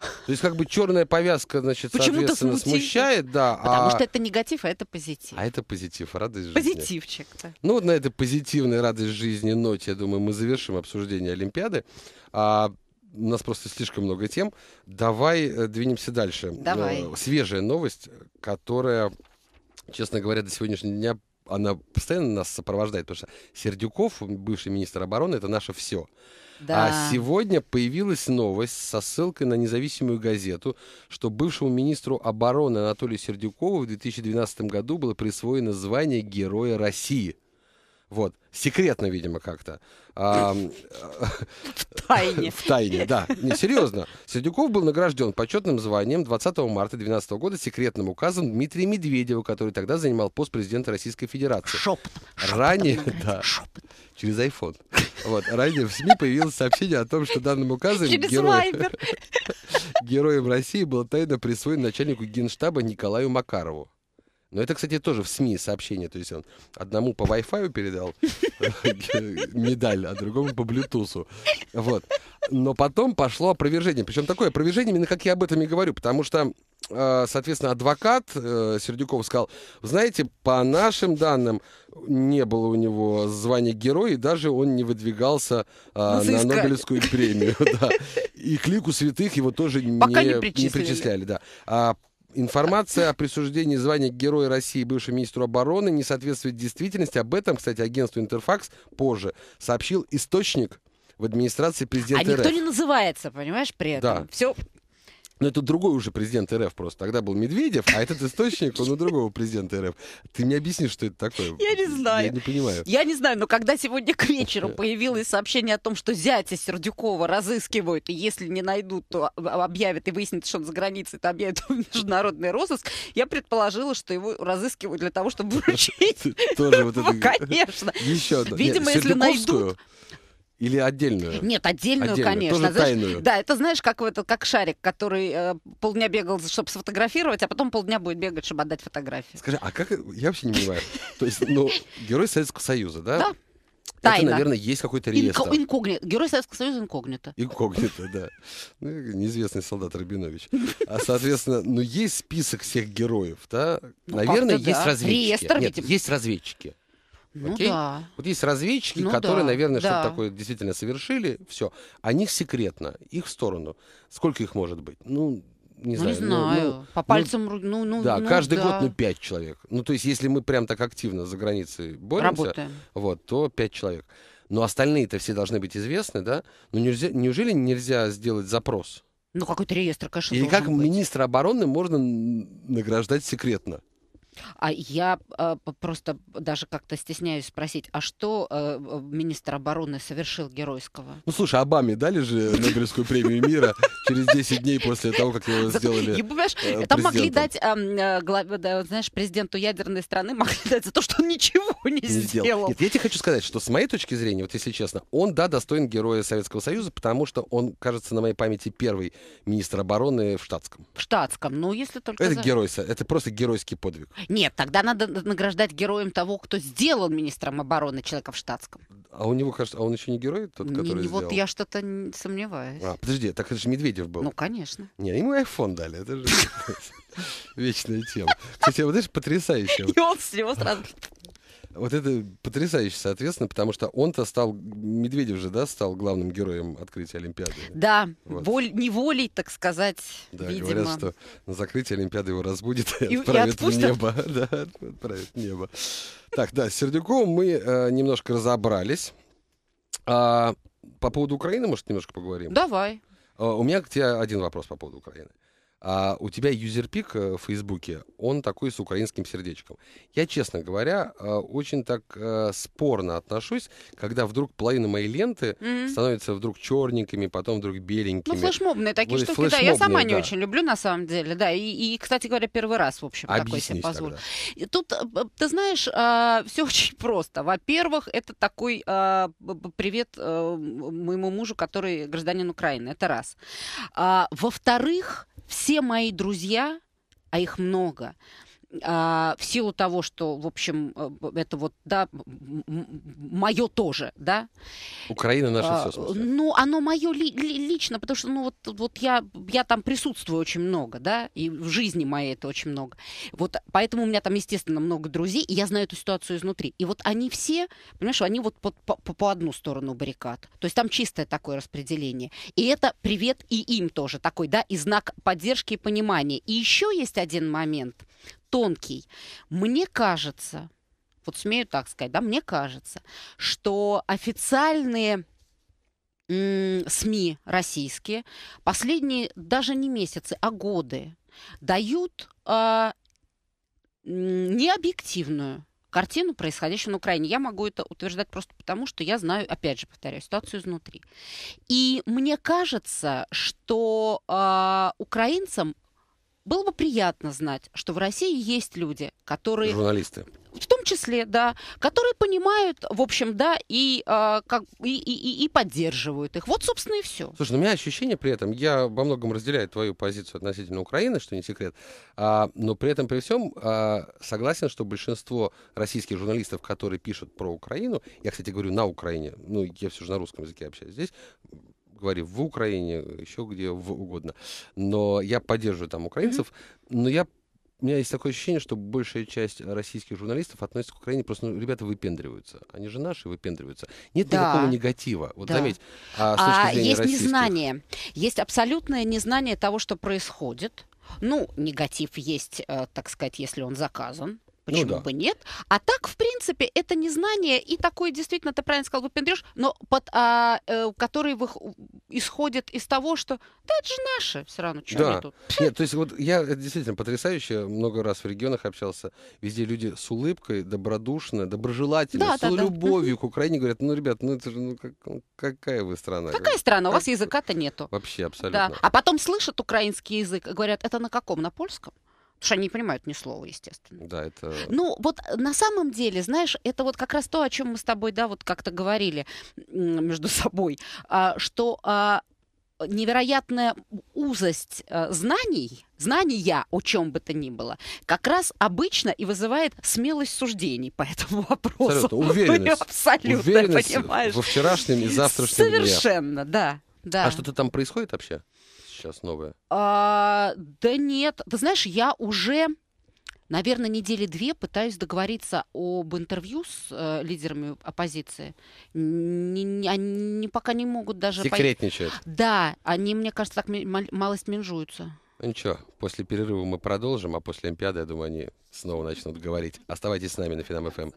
То есть как бы черная повязка, значит, почему соответственно, смущает, да. Потому а... что это негатив, а это позитив. А это позитив, радость жизни. Позитивчик. Да. Ну вот на этой позитивной радость жизни ноте, я думаю, мы завершим обсуждение Олимпиады. А, у нас просто слишком много тем. Давай э, двинемся дальше. Давай. Э, свежая новость, которая, честно говоря, до сегодняшнего дня она постоянно нас сопровождает, потому что Сердюков, бывший министр обороны, это наше все. А да. А сегодня появилась новость со ссылкой на независимую газету, что бывшему министру обороны Анатолию Сердюкову в 2012 году было присвоено звание Героя России. Вот. Секретно, видимо, как-то. *laughs* В тайне. *laughs* В тайне, да. Не, серьезно. Сердюков был награжден почетным званием 20 марта 2012 года секретным указом Дмитрия Медведева, который тогда занимал пост президента Российской Федерации. Шепот. Ранее, да. Шепот через iPhone. *laughs* Вот. Ранее в СМИ появилось сообщение о том, что данным указом героем, *laughs* России был тайно присвоен начальнику генштаба Николаю Макарову. Но это, кстати, тоже в СМИ сообщение. То есть он одному по Wi-Fi передал *laughs* медаль, а другому по Bluetooth. Вот. Но потом пошло опровержение. Причем такое опровержение, именно как я об этом и говорю. Потому что, а, соответственно, адвокат э, Сердюков сказал, знаете, по нашим данным, не было у него звания героя, и даже он не выдвигался а, ну, на Нобелевскую премию. *laughs* И к лику святых его тоже не, причисляли. А Информация о присуждении звания Героя России бывшему министру обороны не соответствует действительности. Об этом, кстати, агентству «Интерфакс» позже сообщил источник в администрации президента а РФ. никто не называется, понимаешь, при этом. Да. Все но это другой уже президент РФ просто. Тогда был Медведев, а этот источник, он у другого президента РФ. Ты мне объяснишь, что это такое? Я не знаю. Я не понимаю. Я не знаю, но когда сегодня к вечеру э. появилось сообщение о том, что зятя Сердюкова разыскивают, и если не найдут, то объявят и выяснится, что он за границей, то объявят в международный розыск, я предположила, что его разыскивают для того, чтобы вручить. *laughs* Тоже вот это... Ну, конечно. Еще одно. Видимо, если найдут... Или отдельную? Нет, отдельную, отдельную конечно. Тоже знаешь, тайную. Да, это знаешь, как, это, как шарик, который э, полдня бегал, чтобы сфотографировать, а потом полдня будет бегать, чтобы отдать фотографию Скажи, а как... Я вообще не понимаю. То есть, ну, герой Советского Союза, да? Да. Тайна. Это, наверное, есть какой-то реестр. Инко- инкогнито. Герой Советского Союза инкогнито. Инкогнито, да. Ну, неизвестный солдат Рабинович. А, соответственно, ну, есть список всех героев, да? Ну, наверное, есть да. разведчики. Реестр, Нет, видимо. есть разведчики. Ну Окей? да. Вот есть разведчики, ну, которые, да. наверное, да. что-то такое действительно совершили. Все. О них секретно, их в сторону. Сколько их может быть? Ну, не ну, знаю. Не знаю. Ну, ну, По ну, пальцам, ну, ну, да. Ну, каждый да. год, ну, пять человек. Ну, то есть, если мы прям так активно за границей боремся, Работаем. вот, то пять человек. Но остальные-то все должны быть известны, да? Но ну, нельзя, неужели нельзя сделать запрос? Ну, какой-то реестр, конечно, Или как быть. министра обороны можно награждать секретно? А я э, просто даже как-то стесняюсь спросить, а что э, министр обороны совершил геройского? Ну, слушай, Обаме дали же Нобелевскую премию мира через 10 дней после того, как его сделали *laughs* э, Там могли дать, э, э, знаешь, президенту ядерной страны могли дать за то, что он ничего *laughs* не сделал. Нет, я тебе хочу сказать, что с моей точки зрения, вот если честно, он, да, достоин Героя Советского Союза, потому что он, кажется, на моей памяти первый министр обороны в штатском. В штатском, ну, если только... Это геройство, это просто геройский подвиг. Нет, тогда надо награждать героем того, кто сделал министром обороны человека в штатском. А у него, кажется, а он еще не герой тот, который не, не сделал? Вот я что-то сомневаюсь. А, подожди, так это же Медведев был. Ну, конечно. Не, ему iPhone дали, это же *laughs* вечная тема. Кстати, а вот знаешь, потрясающе. *laughs* И он с него сразу вот это потрясающе, соответственно, потому что он-то стал, Медведев же, да, стал главным героем открытия Олимпиады. Да, вот. воль, неволей, так сказать, да, видимо. говорят, что на закрытии Олимпиады его разбудит и, и отправит и в небо. *laughs* Да, отправит в небо. Так, да, с Сердюковым мы э, немножко разобрались. А, по поводу Украины, может, немножко поговорим? Давай. Uh, у меня к тебе один вопрос по поводу Украины. Uh, а у тебя юзерпик э, в Фейсбуке, он такой с украинским сердечком. Я, честно говоря, э, очень так э, спорно отношусь, когда вдруг половина моей ленты mm-hmm. становится вдруг черненькими, потом вдруг беленькими. Ну, флешмобные такие Флеш, штуки, да, я сама не очень люблю, на самом деле, да, и, и, кстати говоря, первый раз, в общем, Объяснись такой себе позволю. Тут, ты знаешь, все очень просто. Во-первых, это такой привет моему мужу, который гражданин Украины, это раз. А, во-вторых, все мои друзья, а их много, а, в силу того, что, в общем, э, это вот, да, мое тоже, да. Украина наша все. Смысле. Ну, оно мое ли, ли, лично, потому что, ну, вот, вот я, я там присутствую очень много, да, и в жизни моей это очень много. Вот поэтому у меня там, естественно, много друзей, и я знаю эту ситуацию изнутри. И вот они все, понимаешь, они вот по, по, по одну сторону баррикад. То есть там чистое такое распределение. И это привет и им тоже такой, да, и знак поддержки и понимания. И еще есть один момент тонкий. Мне кажется, вот смею так сказать, да, мне кажется, что официальные СМИ российские последние даже не месяцы, а годы дают э, необъективную картину происходящего на Украине. Я могу это утверждать просто потому, что я знаю, опять же, повторяю, ситуацию изнутри. И мне кажется, что э, украинцам было бы приятно знать, что в России есть люди, которые... Журналисты в том числе, да, которые понимают, в общем, да, и, э, как, и, и, и поддерживают их. Вот, собственно, и все. Слушай, ну, у меня ощущение при этом, я во многом разделяю твою позицию относительно Украины, что не секрет, а, но при этом, при всем, а, согласен, что большинство российских журналистов, которые пишут про Украину, я, кстати, говорю на Украине, ну, я все же на русском языке общаюсь здесь, говори в Украине, еще где угодно. Но я поддерживаю там украинцев, но я у меня есть такое ощущение, что большая часть российских журналистов относится к Украине, просто ну, ребята выпендриваются. Они же наши выпендриваются. Нет да. никакого негатива. Вот да. заметь. А, а есть российских... незнание. Есть абсолютное незнание того, что происходит. Ну, негатив есть, э, так сказать, если он заказан. Ну почему ну, да. бы нет. А так, в принципе, это незнание и такое действительно, ты правильно сказал, выпендрешь, но под, а, э, который вы, исходит из того, что да, это же наше все равно, что да. тут. Нет, то есть вот я это действительно потрясающе, много раз в регионах общался, везде люди с улыбкой, добродушно, доброжелательно, да, с да, любовью да. к Украине говорят, ну, ребят, ну это же, ну как, ну какая вы страна? Какая как... страна? У вас языка-то нету. Вообще, абсолютно. Да. А потом слышат украинский язык, и говорят, это на каком? На польском? Потому что они не понимают ни слова, естественно. Да, это... Ну, вот э, на самом деле, знаешь, это вот как раз то, о чем мы с тобой, да, вот как-то говорили *laughs* между собой, а, что а, невероятная узость э, знаний, знания о чем бы то ни было, как раз обычно и вызывает смелость суждений по *laughs* этому вопросу. Абсолютно, ну, уверенность. Абсолютно, уверенность понимаешь? во вчерашнем и завтрашнем Совершенно, дне. да. Да. А что-то там происходит вообще? сейчас новое? А, да нет. Ты знаешь, я уже, наверное, недели две пытаюсь договориться об интервью с э, лидерами оппозиции. Не, не, они пока не могут даже... Секретничают. Пой... Да, они, мне кажется, так малость менжуются. Ну ничего, после перерыва мы продолжим, а после Олимпиады, я думаю, они снова начнут говорить. Оставайтесь с нами на Финам-ФМ.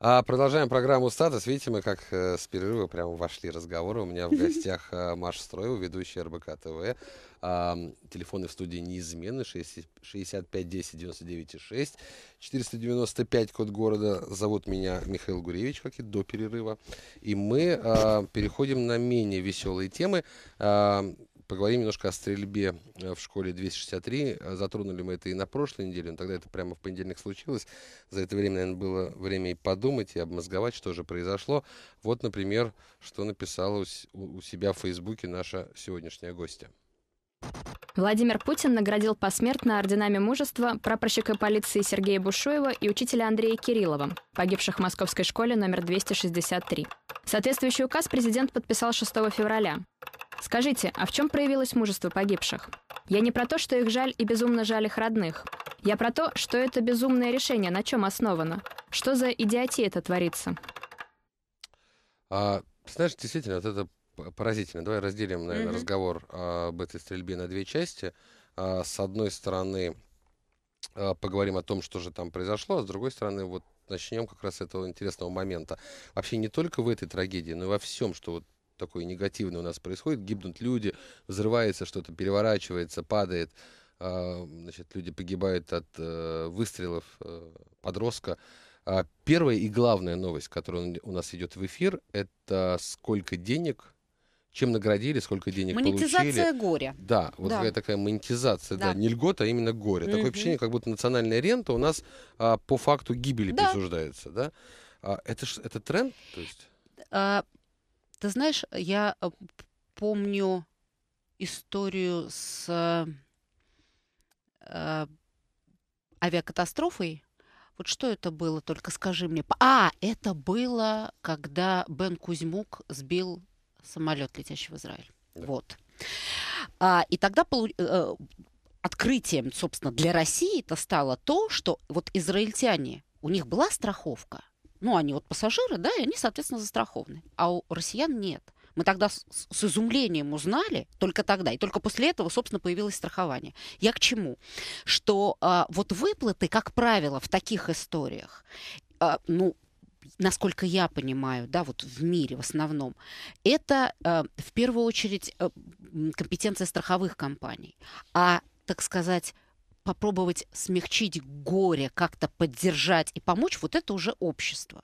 А продолжаем программу «Статус». Видите, мы как э, с перерыва прямо вошли разговоры. У меня в гостях э, Маша Строева, ведущая РБК ТВ. Э, телефоны в студии неизменны. 60, 65 10 99 6. 495 код города. Зовут меня Михаил Гуревич, как и до перерыва. И мы э, переходим на менее веселые темы. Э, Поговорим немножко о стрельбе э, в школе 263. Э, затронули мы это и на прошлой неделе, но тогда это прямо в понедельник случилось. За это время, наверное, было время и подумать, и обмозговать, что же произошло. Вот, например, что написала у себя в Фейсбуке наша сегодняшняя гостья. Владимир Путин наградил посмертно орденами мужества прапорщика полиции Сергея Бушуева и учителя Андрея Кириллова, погибших в московской школе номер 263. Соответствующий указ президент подписал 6 февраля. Скажите, а в чем проявилось мужество погибших? Я не про то, что их жаль и безумно жаль их родных. Я про то, что это безумное решение, на чем основано. Что за идиотия это творится? А, знаешь, действительно, вот это поразительно. Давай разделим, наверное, mm-hmm. разговор об этой стрельбе на две части. А, с одной стороны, а, поговорим о том, что же там произошло, а с другой стороны, вот начнем как раз с этого интересного момента. Вообще не только в этой трагедии, но и во всем, что вот такой негативный у нас происходит, гибнут люди, взрывается что-то, переворачивается, падает, а, значит, люди погибают от э, выстрелов э, подростка. А, первая и главная новость, которая у нас идет в эфир, это сколько денег чем наградили, сколько денег монетизация получили. Монетизация горя. Да, вот да. такая монетизация, да. да, не льгота, а именно горе. Угу. Такое ощущение, как будто национальная рента у нас а, по факту гибели да. присуждается, да? А, это, ж, это тренд, то есть? А, ты знаешь, я э, помню историю с э, авиакатастрофой. Вот что это было, только скажи мне. А, это было, когда Бен Кузьмук сбил самолет, летящий в Израиль. Да. Вот. А, и тогда полу... Э, э, открытием, собственно, для России это стало то, что вот израильтяне, у них была страховка, ну, они вот пассажиры, да, и они, соответственно, застрахованы. А у россиян нет. Мы тогда с, с изумлением узнали, только тогда, и только после этого, собственно, появилось страхование. Я к чему? Что а, вот выплаты, как правило, в таких историях, а, ну, насколько я понимаю, да, вот в мире в основном, это а, в первую очередь а, компетенция страховых компаний. А, так сказать, попробовать смягчить горе, как-то поддержать и помочь, вот это уже общество.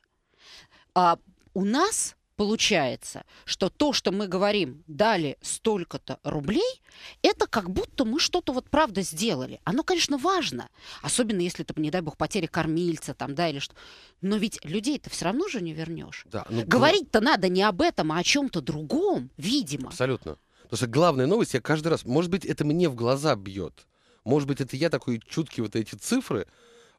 А у нас получается, что то, что мы говорим, дали столько-то рублей, это как будто мы что-то вот правда сделали. Оно, конечно, важно, особенно если это, не дай бог, потеря кормильца там, да, или что. Но ведь людей-то все равно же не вернешь. Да, ну, Говорить-то ну... надо не об этом, а о чем-то другом, видимо. Абсолютно. Потому что главная новость, я каждый раз, может быть, это мне в глаза бьет. Может быть, это я такой чуткий вот эти цифры,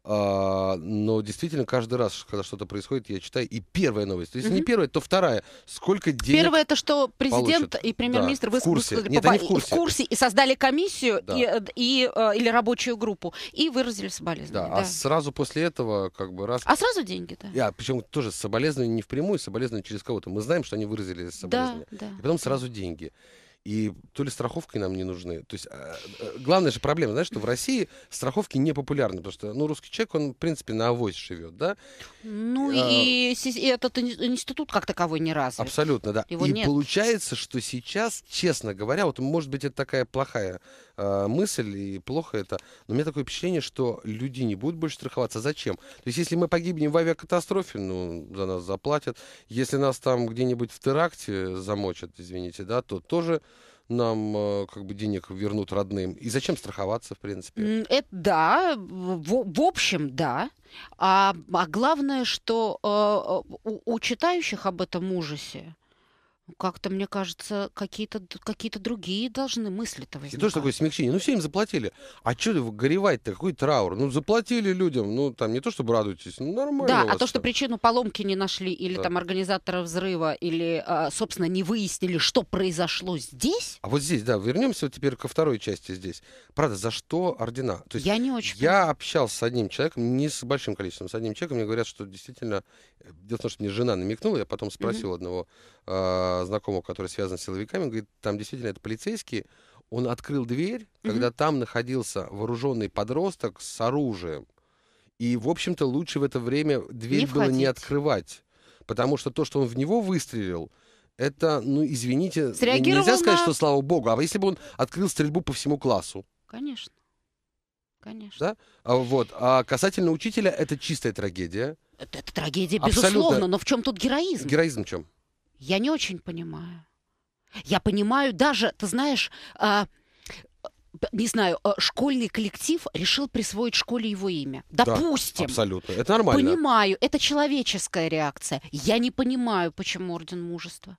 а, но действительно каждый раз, когда что-то происходит, я читаю и первая новость. Если угу. не первая, то вторая. Сколько денег? Первое это что президент получат. и премьер-министр да, высказали в курсе. Нет, попали, в, курсе. в курсе и создали комиссию да. и, э, и э, или рабочую группу и выразили соболезнования. Да, а да. А сразу после этого как бы раз. А сразу деньги, да? Я причем тоже соболезнования не впрямую, соболезнования через кого-то. Мы знаем, что они выразили соболезнования. Да, да. И потом сразу деньги и то ли страховки нам не нужны. То есть а, э, главная же проблема, знаешь, что в России страховки не популярны, потому что ну, русский человек, он, в принципе, на авось живет, да? Ну а, и, и этот институт как таковой не раз. Абсолютно, да. Его и нет. получается, что сейчас, честно говоря, вот может быть это такая плохая э, мысль, и плохо это. Но у меня такое впечатление, что люди не будут больше страховаться. Зачем? То есть, если мы погибнем в авиакатастрофе, ну, за нас заплатят. Если нас там где-нибудь в теракте замочат, извините, да, то тоже нам э, как бы денег вернут родным. И зачем страховаться, в принципе? Это да, в, в общем, да. А, а главное, что э, э у, у читающих об этом ужасе как-то, мне кажется, какие-то какие другие должны мысли-то возникать. И то тоже такое смягчение. Ну, все им заплатили. А что горевать-то? Какой траур? Ну, заплатили людям. Ну, там не то, чтобы радуйтесь. Ну, нормально. Да, а то, там. что причину поломки не нашли, или да. там организатора взрыва, или, а, собственно, не выяснили, что произошло здесь. А вот здесь, да, вернемся теперь ко второй части здесь. Правда, за что ордена? То есть я не очень Я понимаю. общался с одним человеком, не с большим количеством, с одним человеком. Мне говорят, что действительно... Э, дело в том, что мне жена намекнула, я потом спросил угу. одного а, а, знакомого, который связан с силовиками, говорит, там действительно это полицейские. Он открыл дверь, mm-hmm. когда там находился вооруженный подросток с оружием. И, в общем-то, лучше в это время дверь не было входить. не открывать. Потому что то, что он в него выстрелил, это, ну, извините, ну, нельзя сказать, на... что слава богу. А если бы он открыл стрельбу по всему классу? Конечно. Конечно. Да? А, вот. А касательно учителя, это чистая трагедия. Это, это трагедия, Абсолютно. но в чем тут героизм? Героизм в чем? я не очень понимаю. Я понимаю даже, ты знаешь, э, не знаю, а, школьный коллектив решил присвоить школе его имя. Допустим. Да, абсолютно. Это нормально. Понимаю, это человеческая реакция. Я не понимаю, почему Орден Мужества.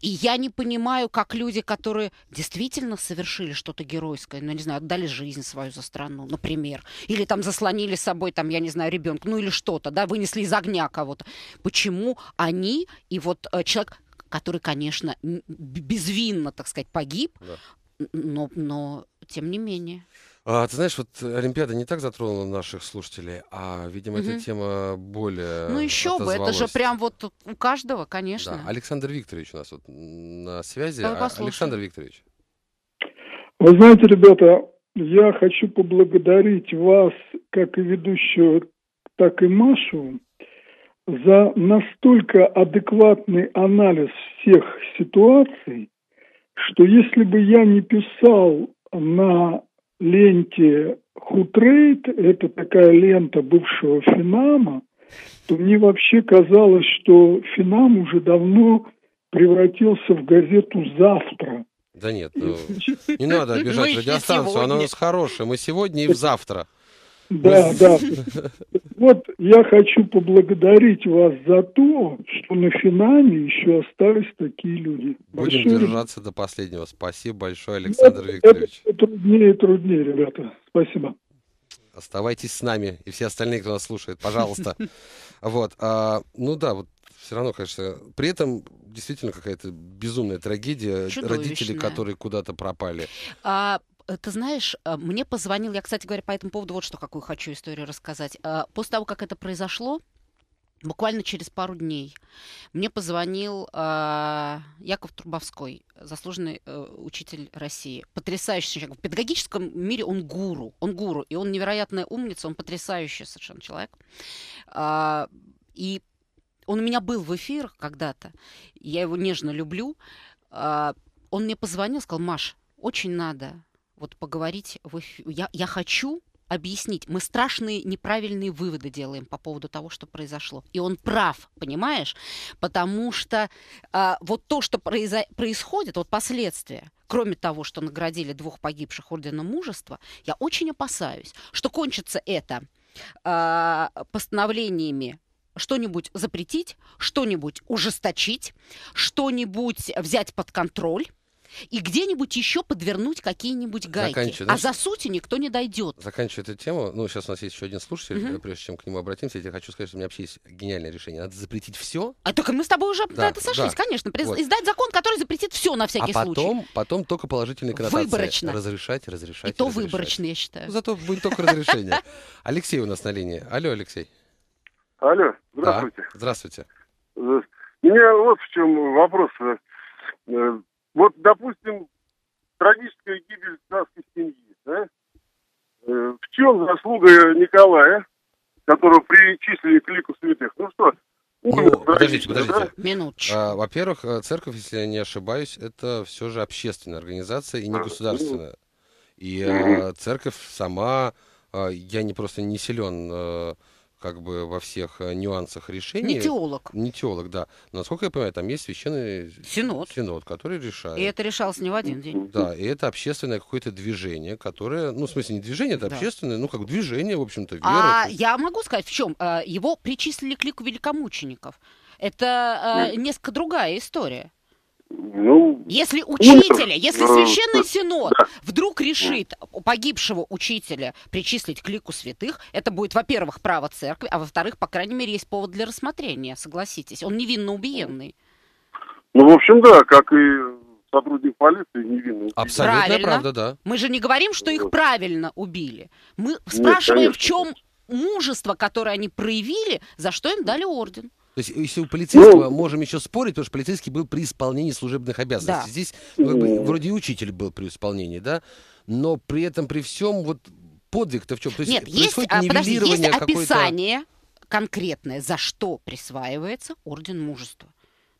И я не понимаю, как люди, которые действительно совершили что-то геройское, ну, не знаю, отдали жизнь свою за страну, например, или там заслонили с собой, там, я не знаю, ребенка, ну или что-то, да, вынесли из огня кого-то. Почему они и вот э, человек, который, конечно, безвинно, так сказать, погиб, да. но, но тем не менее. А, ты знаешь, вот Олимпиада не так затронула наших слушателей, а, видимо, угу. эта тема более Ну еще бы, это же прям вот у каждого, конечно. Да. Александр Викторович у нас вот на связи. А, Александр Викторович. Вы знаете, ребята, я хочу поблагодарить вас, как и ведущую, так и Машу, за настолько адекватный анализ всех ситуаций, что если бы я не писал на ленте Хутрейт это такая лента бывшего Финама, то мне вообще казалось, что Финам уже давно превратился в газету «Завтра». Да нет, ну, *laughs* не надо обижать радиостанцию, она у нас хорошая. Мы сегодня и в завтра. Да, да. Вот я хочу поблагодарить вас за то, что на финале еще остались такие люди. Большое... Будем держаться до последнего. Спасибо большое, ну, Александр это, Викторович. Это труднее и труднее, ребята. Спасибо. Оставайтесь с нами и все остальные, кто нас слушает, пожалуйста. *laughs* Вот, а, ну да, вот все равно, конечно, при этом действительно какая-то безумная трагедия родители, которые куда-то пропали. А, Э, ты знаешь, э, мне позвонил, я, кстати говоря, по этому поводу вот что какую хочу историю рассказать. Э, после того, как это произошло, буквально через пару дней мне позвонил а, Яков Трубовской, заслуженный учитель России, потрясающий человек. В педагогическом мире он гуру, он гуру, и он невероятная умница, он потрясающий совершенно человек. А, и он у меня был в эфирах когда-то, я его нежно люблю. А, он мне позвонил, сказал, Маш, очень надо вот поговорить в эфире. Я, я хочу объяснить. Мы страшные неправильные выводы делаем по поводу того, что произошло. И он прав, понимаешь? Потому что э, вот то, что произо происходит, вот последствия, кроме того, что наградили двух погибших орденом мужества, я очень опасаюсь, что кончится это э, постановлениями что-нибудь запретить, что-нибудь ужесточить, что-нибудь взять под контроль и где-нибудь еще подвернуть какие-нибудь гайки. Заканчиваю, а значит, за сути никто не дойдет. Заканчивая эту тему, ну, сейчас у нас есть еще один слушатель, угу. прежде чем к нему обратимся, я тебе хочу сказать, что у меня вообще есть гениальное решение. Надо запретить все. А только мы с тобой уже да, это сошлись, да. конечно. Вот. Издать закон, который запретит все на всякий а потом, случай. потом только положительные коннотации. Выборочно. Разрешать, разрешать, И то разрешать. выборочно, я считаю. зато будет только разрешение. *laughs* Алексей у нас на линии. Алло, Алексей. Алло, здравствуйте. Да, здравствуйте. Э, у меня вот в чем вопрос э, вот, допустим, трагическая гибель царской семьи, да? Э, в чем заслуга Николая, которого причислили к лику святых? Ну что, ну, подождите, подождите. Минуточку. А, во-первых, э, церковь, если я не ошибаюсь, это все же общественная организация и не государственная. Ну. И а, церковь сама, а, я не просто не силен э, как бы во всех э, нюансах решения. Не теолог. Не теолог, да. Насколько я понимаю, там есть священный синод, синод который решает. И это решался не в один день. Да, и это общественное какое-то движение, которое, ну, в смысле, не движение, это да. общественное, ну, как движение, в общем-то, вера А я могу сказать, в чем? Э, его причислили к лику великомучеников. Это э, хм. несколько другая история. Ну, если учителя, умер, если священный синод да. вдруг решит погибшего учителя причислить к лику святых, это будет, во-первых, право церкви, а во-вторых, по крайней мере, есть повод для рассмотрения, согласитесь. Он невинно убиенный. Ну, в общем, да, как и сотрудник полиции невинный. Абсолютно правильно. правда, да. Мы же не говорим, что их правильно убили. Мы спрашиваем, конечно. в чем мужество, которое они проявили, за что им дали орден. То есть, э, если у полицейского ну, можем еще спорить, потому что полицейский был при исполнении служебных обязанностей. Да. Здесь как бы, ну. вроде и учитель был при исполнении, да, но при этом при всем вот подвиг-то в чем? То есть, Нет, есть, а, подожди, есть описание конкретное, за что присваивается орден мужества.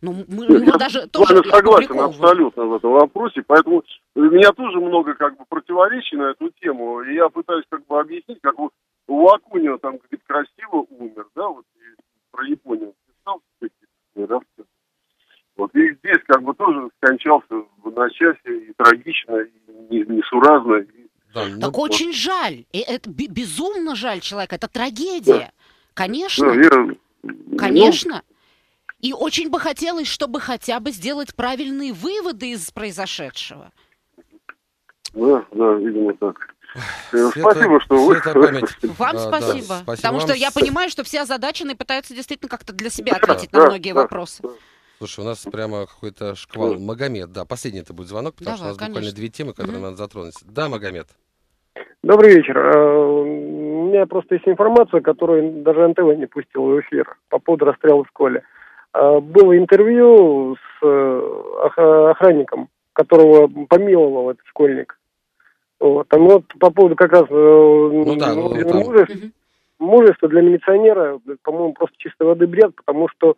Но ну, мы, мы я даже тоже согласен абсолютно в этом вопросе, поэтому у меня тоже много как бы противоречий на эту тему, и я пытаюсь как бы объяснить, как вот у Акунина там говорит, красиво умер, да, вот про Японию там, вот и здесь как бы тоже скончался на часе и трагично, и несуразно. И... Да, ну, так ну, очень жаль, и это безумно жаль человека, это трагедия, да. конечно, да, я... Ну. конечно. Ну... И очень бы хотелось, чтобы хотя бы сделать правильные выводы из произошедшего. Да, да, видимо так. Э, спасибо, что вы. *laughs* Вам э, спасибо, Потому что я понимаю, что все озадаченные пытаются действительно как-то для себя ответить на многие вопросы. Слушай, у нас прямо какой-то шквал. Магомед, да, последний это будет звонок, потому Давай, что у нас конечно. буквально две темы, которые mm-hmm. надо затронуть. Да, Магомед. Добрый вечер. Э, у меня просто есть информация, которую даже НТВ не пустил в эфир по поводу расстрела в школе. Было интервью с охранником, которого помиловал этот школьник. Вот. А ну, вот по поводу как раз э, ну, да, ну, там... мужества, мужества для милиционера, по-моему, просто чистой воды бред, потому что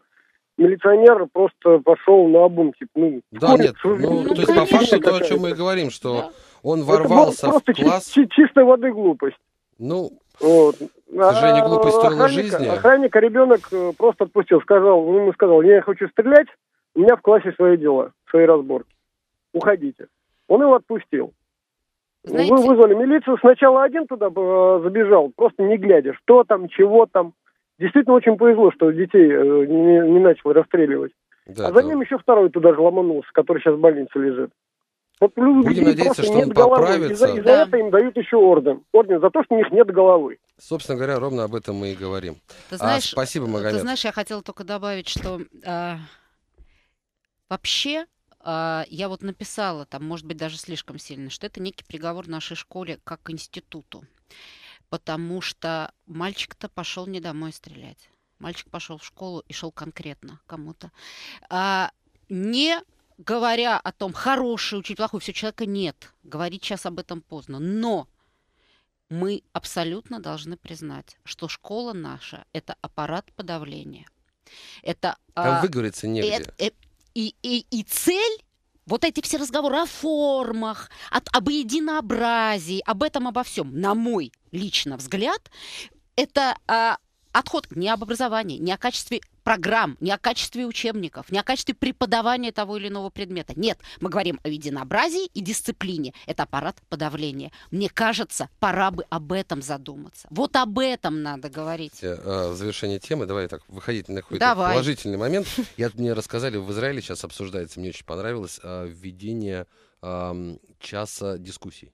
милиционер просто пошел на обум, типа, ну... Да, нет, ну, ну, то есть по факту то, о чем мы и говорим, что да. он ворвался в класс... Чи- чистой воды глупость. Ну, вот. к сожалению, глупость стоила охранника, жизни. Охранника ребенок э, просто отпустил, сказал, ну, ему сказал, я хочу стрелять, у меня в классе свои дела, свои разборки, уходите. Он его отпустил. Знаете... Вы вызвали милицию. Сначала один туда э, забежал, просто не глядя, что там, чего там. Действительно очень повезло, что детей э, не, не начал расстреливать. Да, а за ним да. еще второй туда же ломанулся, который сейчас в больнице лежит. Вот Будем надеяться, что он головы. И за, и за это им дают еще орден. Орден за то, что у них нет головы. Собственно говоря, ровно об этом мы и говорим. Ты а, знаешь, а, спасибо, э, Магомед. Ты знаешь, я хотела только добавить, что а, вообще а, я вот написала, там, может быть, даже слишком сильно, что это некий приговор нашей школе как институту. Потому что мальчик-то пошел не домой стрелять. Мальчик пошел в школу и шел конкретно кому-то. А, не говоря о том, хороший учитель, плохой, все человека нет. Говорить сейчас об этом поздно. Но мы абсолютно должны признать, что школа наша – это аппарат подавления. Это, там а, выговориться негде. Это, это, и, и, и цель вот эти все разговоры о формах, от, об единообразии, об этом, обо всем, на мой лично взгляд, это а, отход не об образовании, не о качестве программ, не о качестве учебников, не о качестве преподавания того или иного предмета. Нет, мы говорим о единообразии и дисциплине. Это аппарат подавления. Мне кажется, пора бы об этом задуматься. Вот об этом надо говорить. Э, э, в завершение темы, давай так, выходить на какой-то давай. положительный момент. *laughs* Я, мне рассказали, в Израиле сейчас обсуждается, мне очень понравилось, э, введение часа дискуссий.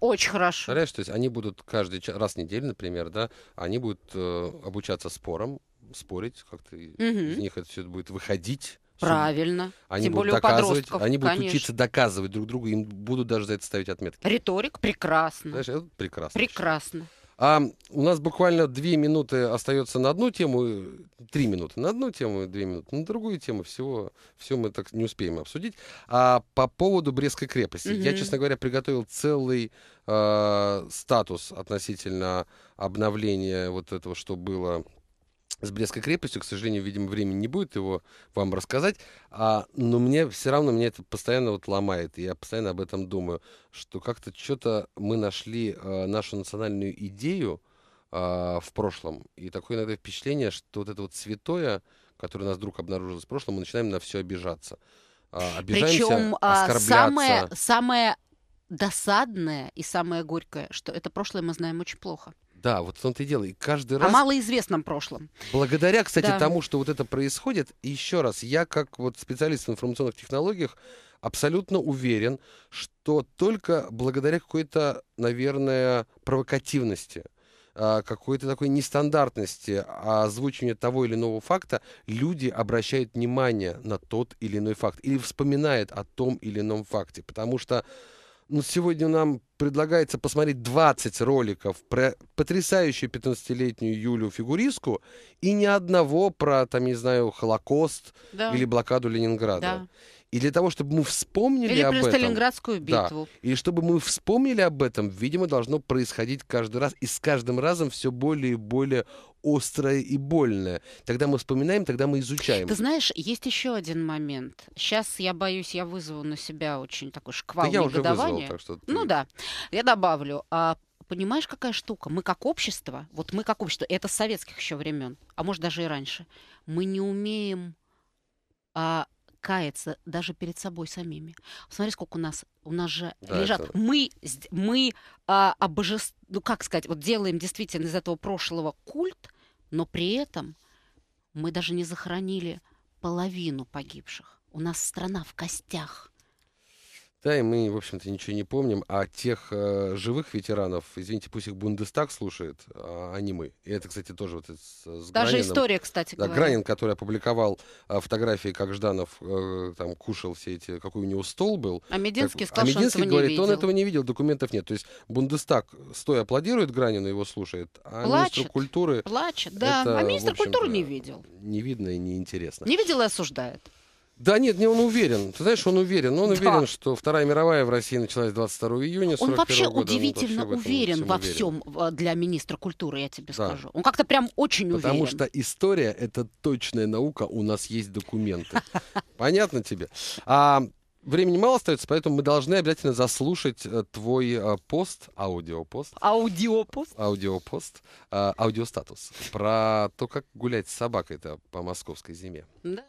Очень хорошо. Представляешь, то есть они будут каждый раз в неделю, например, да, они будут э, обучаться спорам, спорить, как-то угу. из них это все будет выходить. Правильно. Они Тем будут более доказывать, у они будут конечно. учиться доказывать друг другу, им будут даже за это ставить отметки. Риторик прекрасно. Знаешь, это прекрасно. Прекрасно. А у нас буквально две минуты остается на одну тему, э, три минуты на одну тему, две минуты на другую тему. Всего, все мы так не успеем обсудить. А по поводу Брестской крепости. Угу. Я, честно говоря, приготовил целый э, статус относительно обновления вот этого, что было с Брестской крепостью, к сожалению, видимо, времени не будет его вам рассказать, а, но мне все равно, меня это постоянно вот ломает, и я постоянно об этом думаю, что как-то что-то мы нашли э, нашу национальную идею э, в прошлом, и такое иногда впечатление, что вот это вот святое, которое у нас вдруг обнаружилось в прошлом, мы начинаем на все обижаться. Э, обижаемся, Причем, оскорбляться. Самое, самое досадное и самое горькое, что это прошлое мы знаем очень плохо. Да, вот в том-то и дело. И каждый раз... О малоизвестном прошлом. Благодаря, кстати, да. тому, что вот это происходит, еще раз, я как вот специалист в информационных технологиях абсолютно уверен, что только благодаря какой-то, наверное, провокативности, а, какой-то такой нестандартности а, озвучивания того или иного факта, люди обращают внимание на тот или иной факт или вспоминают о том или ином факте. Потому что но ну, сегодня нам предлагается посмотреть 20 роликов про потрясающую 15-летнюю Юлю фигуристку и ни одного про, там, не знаю, Холокост да. или блокаду Ленинграда. Да. И для того, чтобы мы вспомнили Или об этом... Или Сталинградскую битву. Да, и чтобы мы вспомнили об этом, видимо, должно происходить каждый раз. И с каждым разом все более и более острое и больное. Тогда мы вспоминаем, тогда мы изучаем. Ты знаешь, есть еще один момент. Сейчас я боюсь, я вызову на себя очень такой шквал да я Уже вызвал, так что ну ты... Ну да, я добавлю. А понимаешь, какая штука? Мы как общество, вот мы как общество, это с советских еще времен, а может даже и раньше, мы не умеем а, каяться даже перед собой самими. Смотри, сколько у нас у нас же да, лежат. Это... Мы мы а, обожест... ну как сказать, вот делаем действительно из этого прошлого культ, но при этом мы даже не захоронили половину погибших. У нас страна в костях. Да, и мы, в общем-то, ничего не помним. А тех э, живых ветеранов, извините, пусть их Бундестаг слушает, а, а не мы. И это, кстати, тоже вот с, с Даже Гранином. история, кстати да, Гранин, который опубликовал э, фотографии, как Жданов э, там кушал все эти, какой у него стол был. А Мединский как, сказал, а Мединский что говорит, не видел. он этого не видел, документов нет. То есть Бундестаг стоя аплодирует Гранину, его слушает, а плачет, министр культуры... Плачет, да. Это, а министр культуры не видел. Не видно и неинтересно. Не видел и осуждает. Да нет, не он уверен. Ты знаешь, он уверен. Он да. уверен, что Вторая мировая в России началась 22 июня. Он вообще года. удивительно он вообще уверен во всем уверен. А, для министра культуры, я тебе да. скажу. Он как-то прям очень Потому уверен. Потому что история — это точная наука, у нас есть документы. *laughs* Понятно тебе? А, Времени мало остается, поэтому мы должны обязательно заслушать э, твой э, пост, аудиопост. Аудиопост? Аудиопост, э, аудиостатус. Про то, как гулять с собакой-то по московской зиме. Да.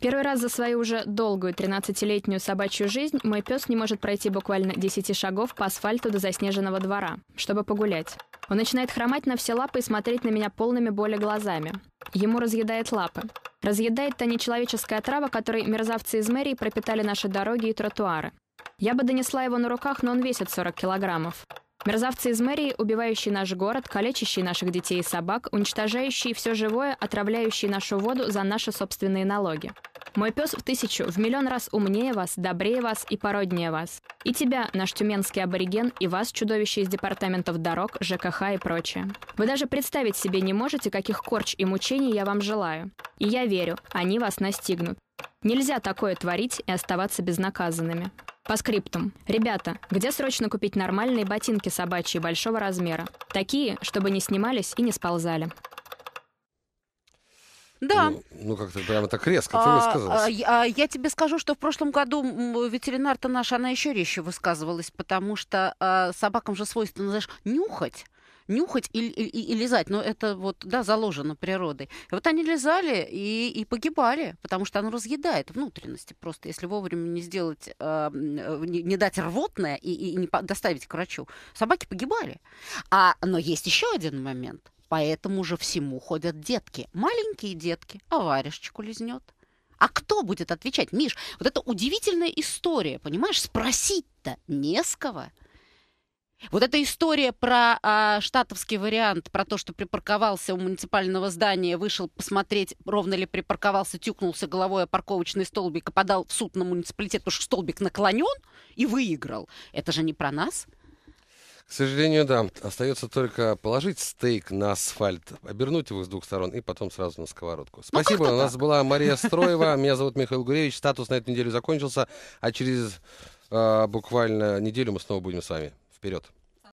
Первый раз за свою уже долгую 13-летнюю собачью жизнь мой пес не может пройти буквально 10 шагов по асфальту до заснеженного двора, чтобы погулять. Он начинает хромать на все лапы и смотреть на меня полными боли глазами. Ему разъедает лапы. Разъедает та нечеловеческая трава, которой мерзавцы из мэрии пропитали наши дороги и тротуары. Я бы донесла его на руках, но он весит 40 килограммов. Мерзавцы из мэрии, убивающие наш город, калечащие наших детей и собак, уничтожающие все живое, отравляющие нашу воду за наши собственные налоги. Мой пес в тысячу, в миллион раз умнее вас, добрее вас и породнее вас. И тебя, наш тюменский абориген, и вас, чудовище из департаментов дорог, ЖКХ и прочее. Вы даже представить себе не можете, каких корч и мучений я вам желаю. И я верю, они вас настигнут. Нельзя такое творить и оставаться безнаказанными. По скриптам, Ребята, где срочно купить нормальные ботинки собачьи большого размера? Такие, чтобы не снимались и не сползали. Да. Ну, ну как-то прямо так резко ты а, высказалась. А, а, я тебе скажу, что в прошлом году ветеринар-то наша, она еще резче высказывалась, потому что а, собакам же свойственно, знаешь, нюхать нюхать и, и, и, лизать. Но это вот, да, заложено природой. И вот они лизали и, и погибали, потому что оно разъедает внутренности. Просто если вовремя не сделать, а, э, не, не дать рвотное и, и не доставить к врачу, собаки погибали. А, но есть еще один момент. Поэтому же всему ходят детки. Маленькие детки, а лизнет. А кто будет отвечать? Миш, вот это удивительная история, понимаешь? Спросить-то не с кого. Вот эта история про а, штатовский вариант, про то, что припарковался у муниципального здания, вышел посмотреть, ровно ли припарковался, тюкнулся головой о парковочный столбик и подал в суд на муниципалитет, потому что столбик наклонен и выиграл. Это же не про нас. К сожалению, да. Остается только положить стейк на асфальт, обернуть его с двух сторон и потом сразу на сковородку. Ну, Спасибо. Ну, У нас так. была Мария *laughs* Строева. Меня зовут Михаил Гуревич. Статус на эту неделю закончился. А через а, буквально неделю мы снова будем с вами. Вперед!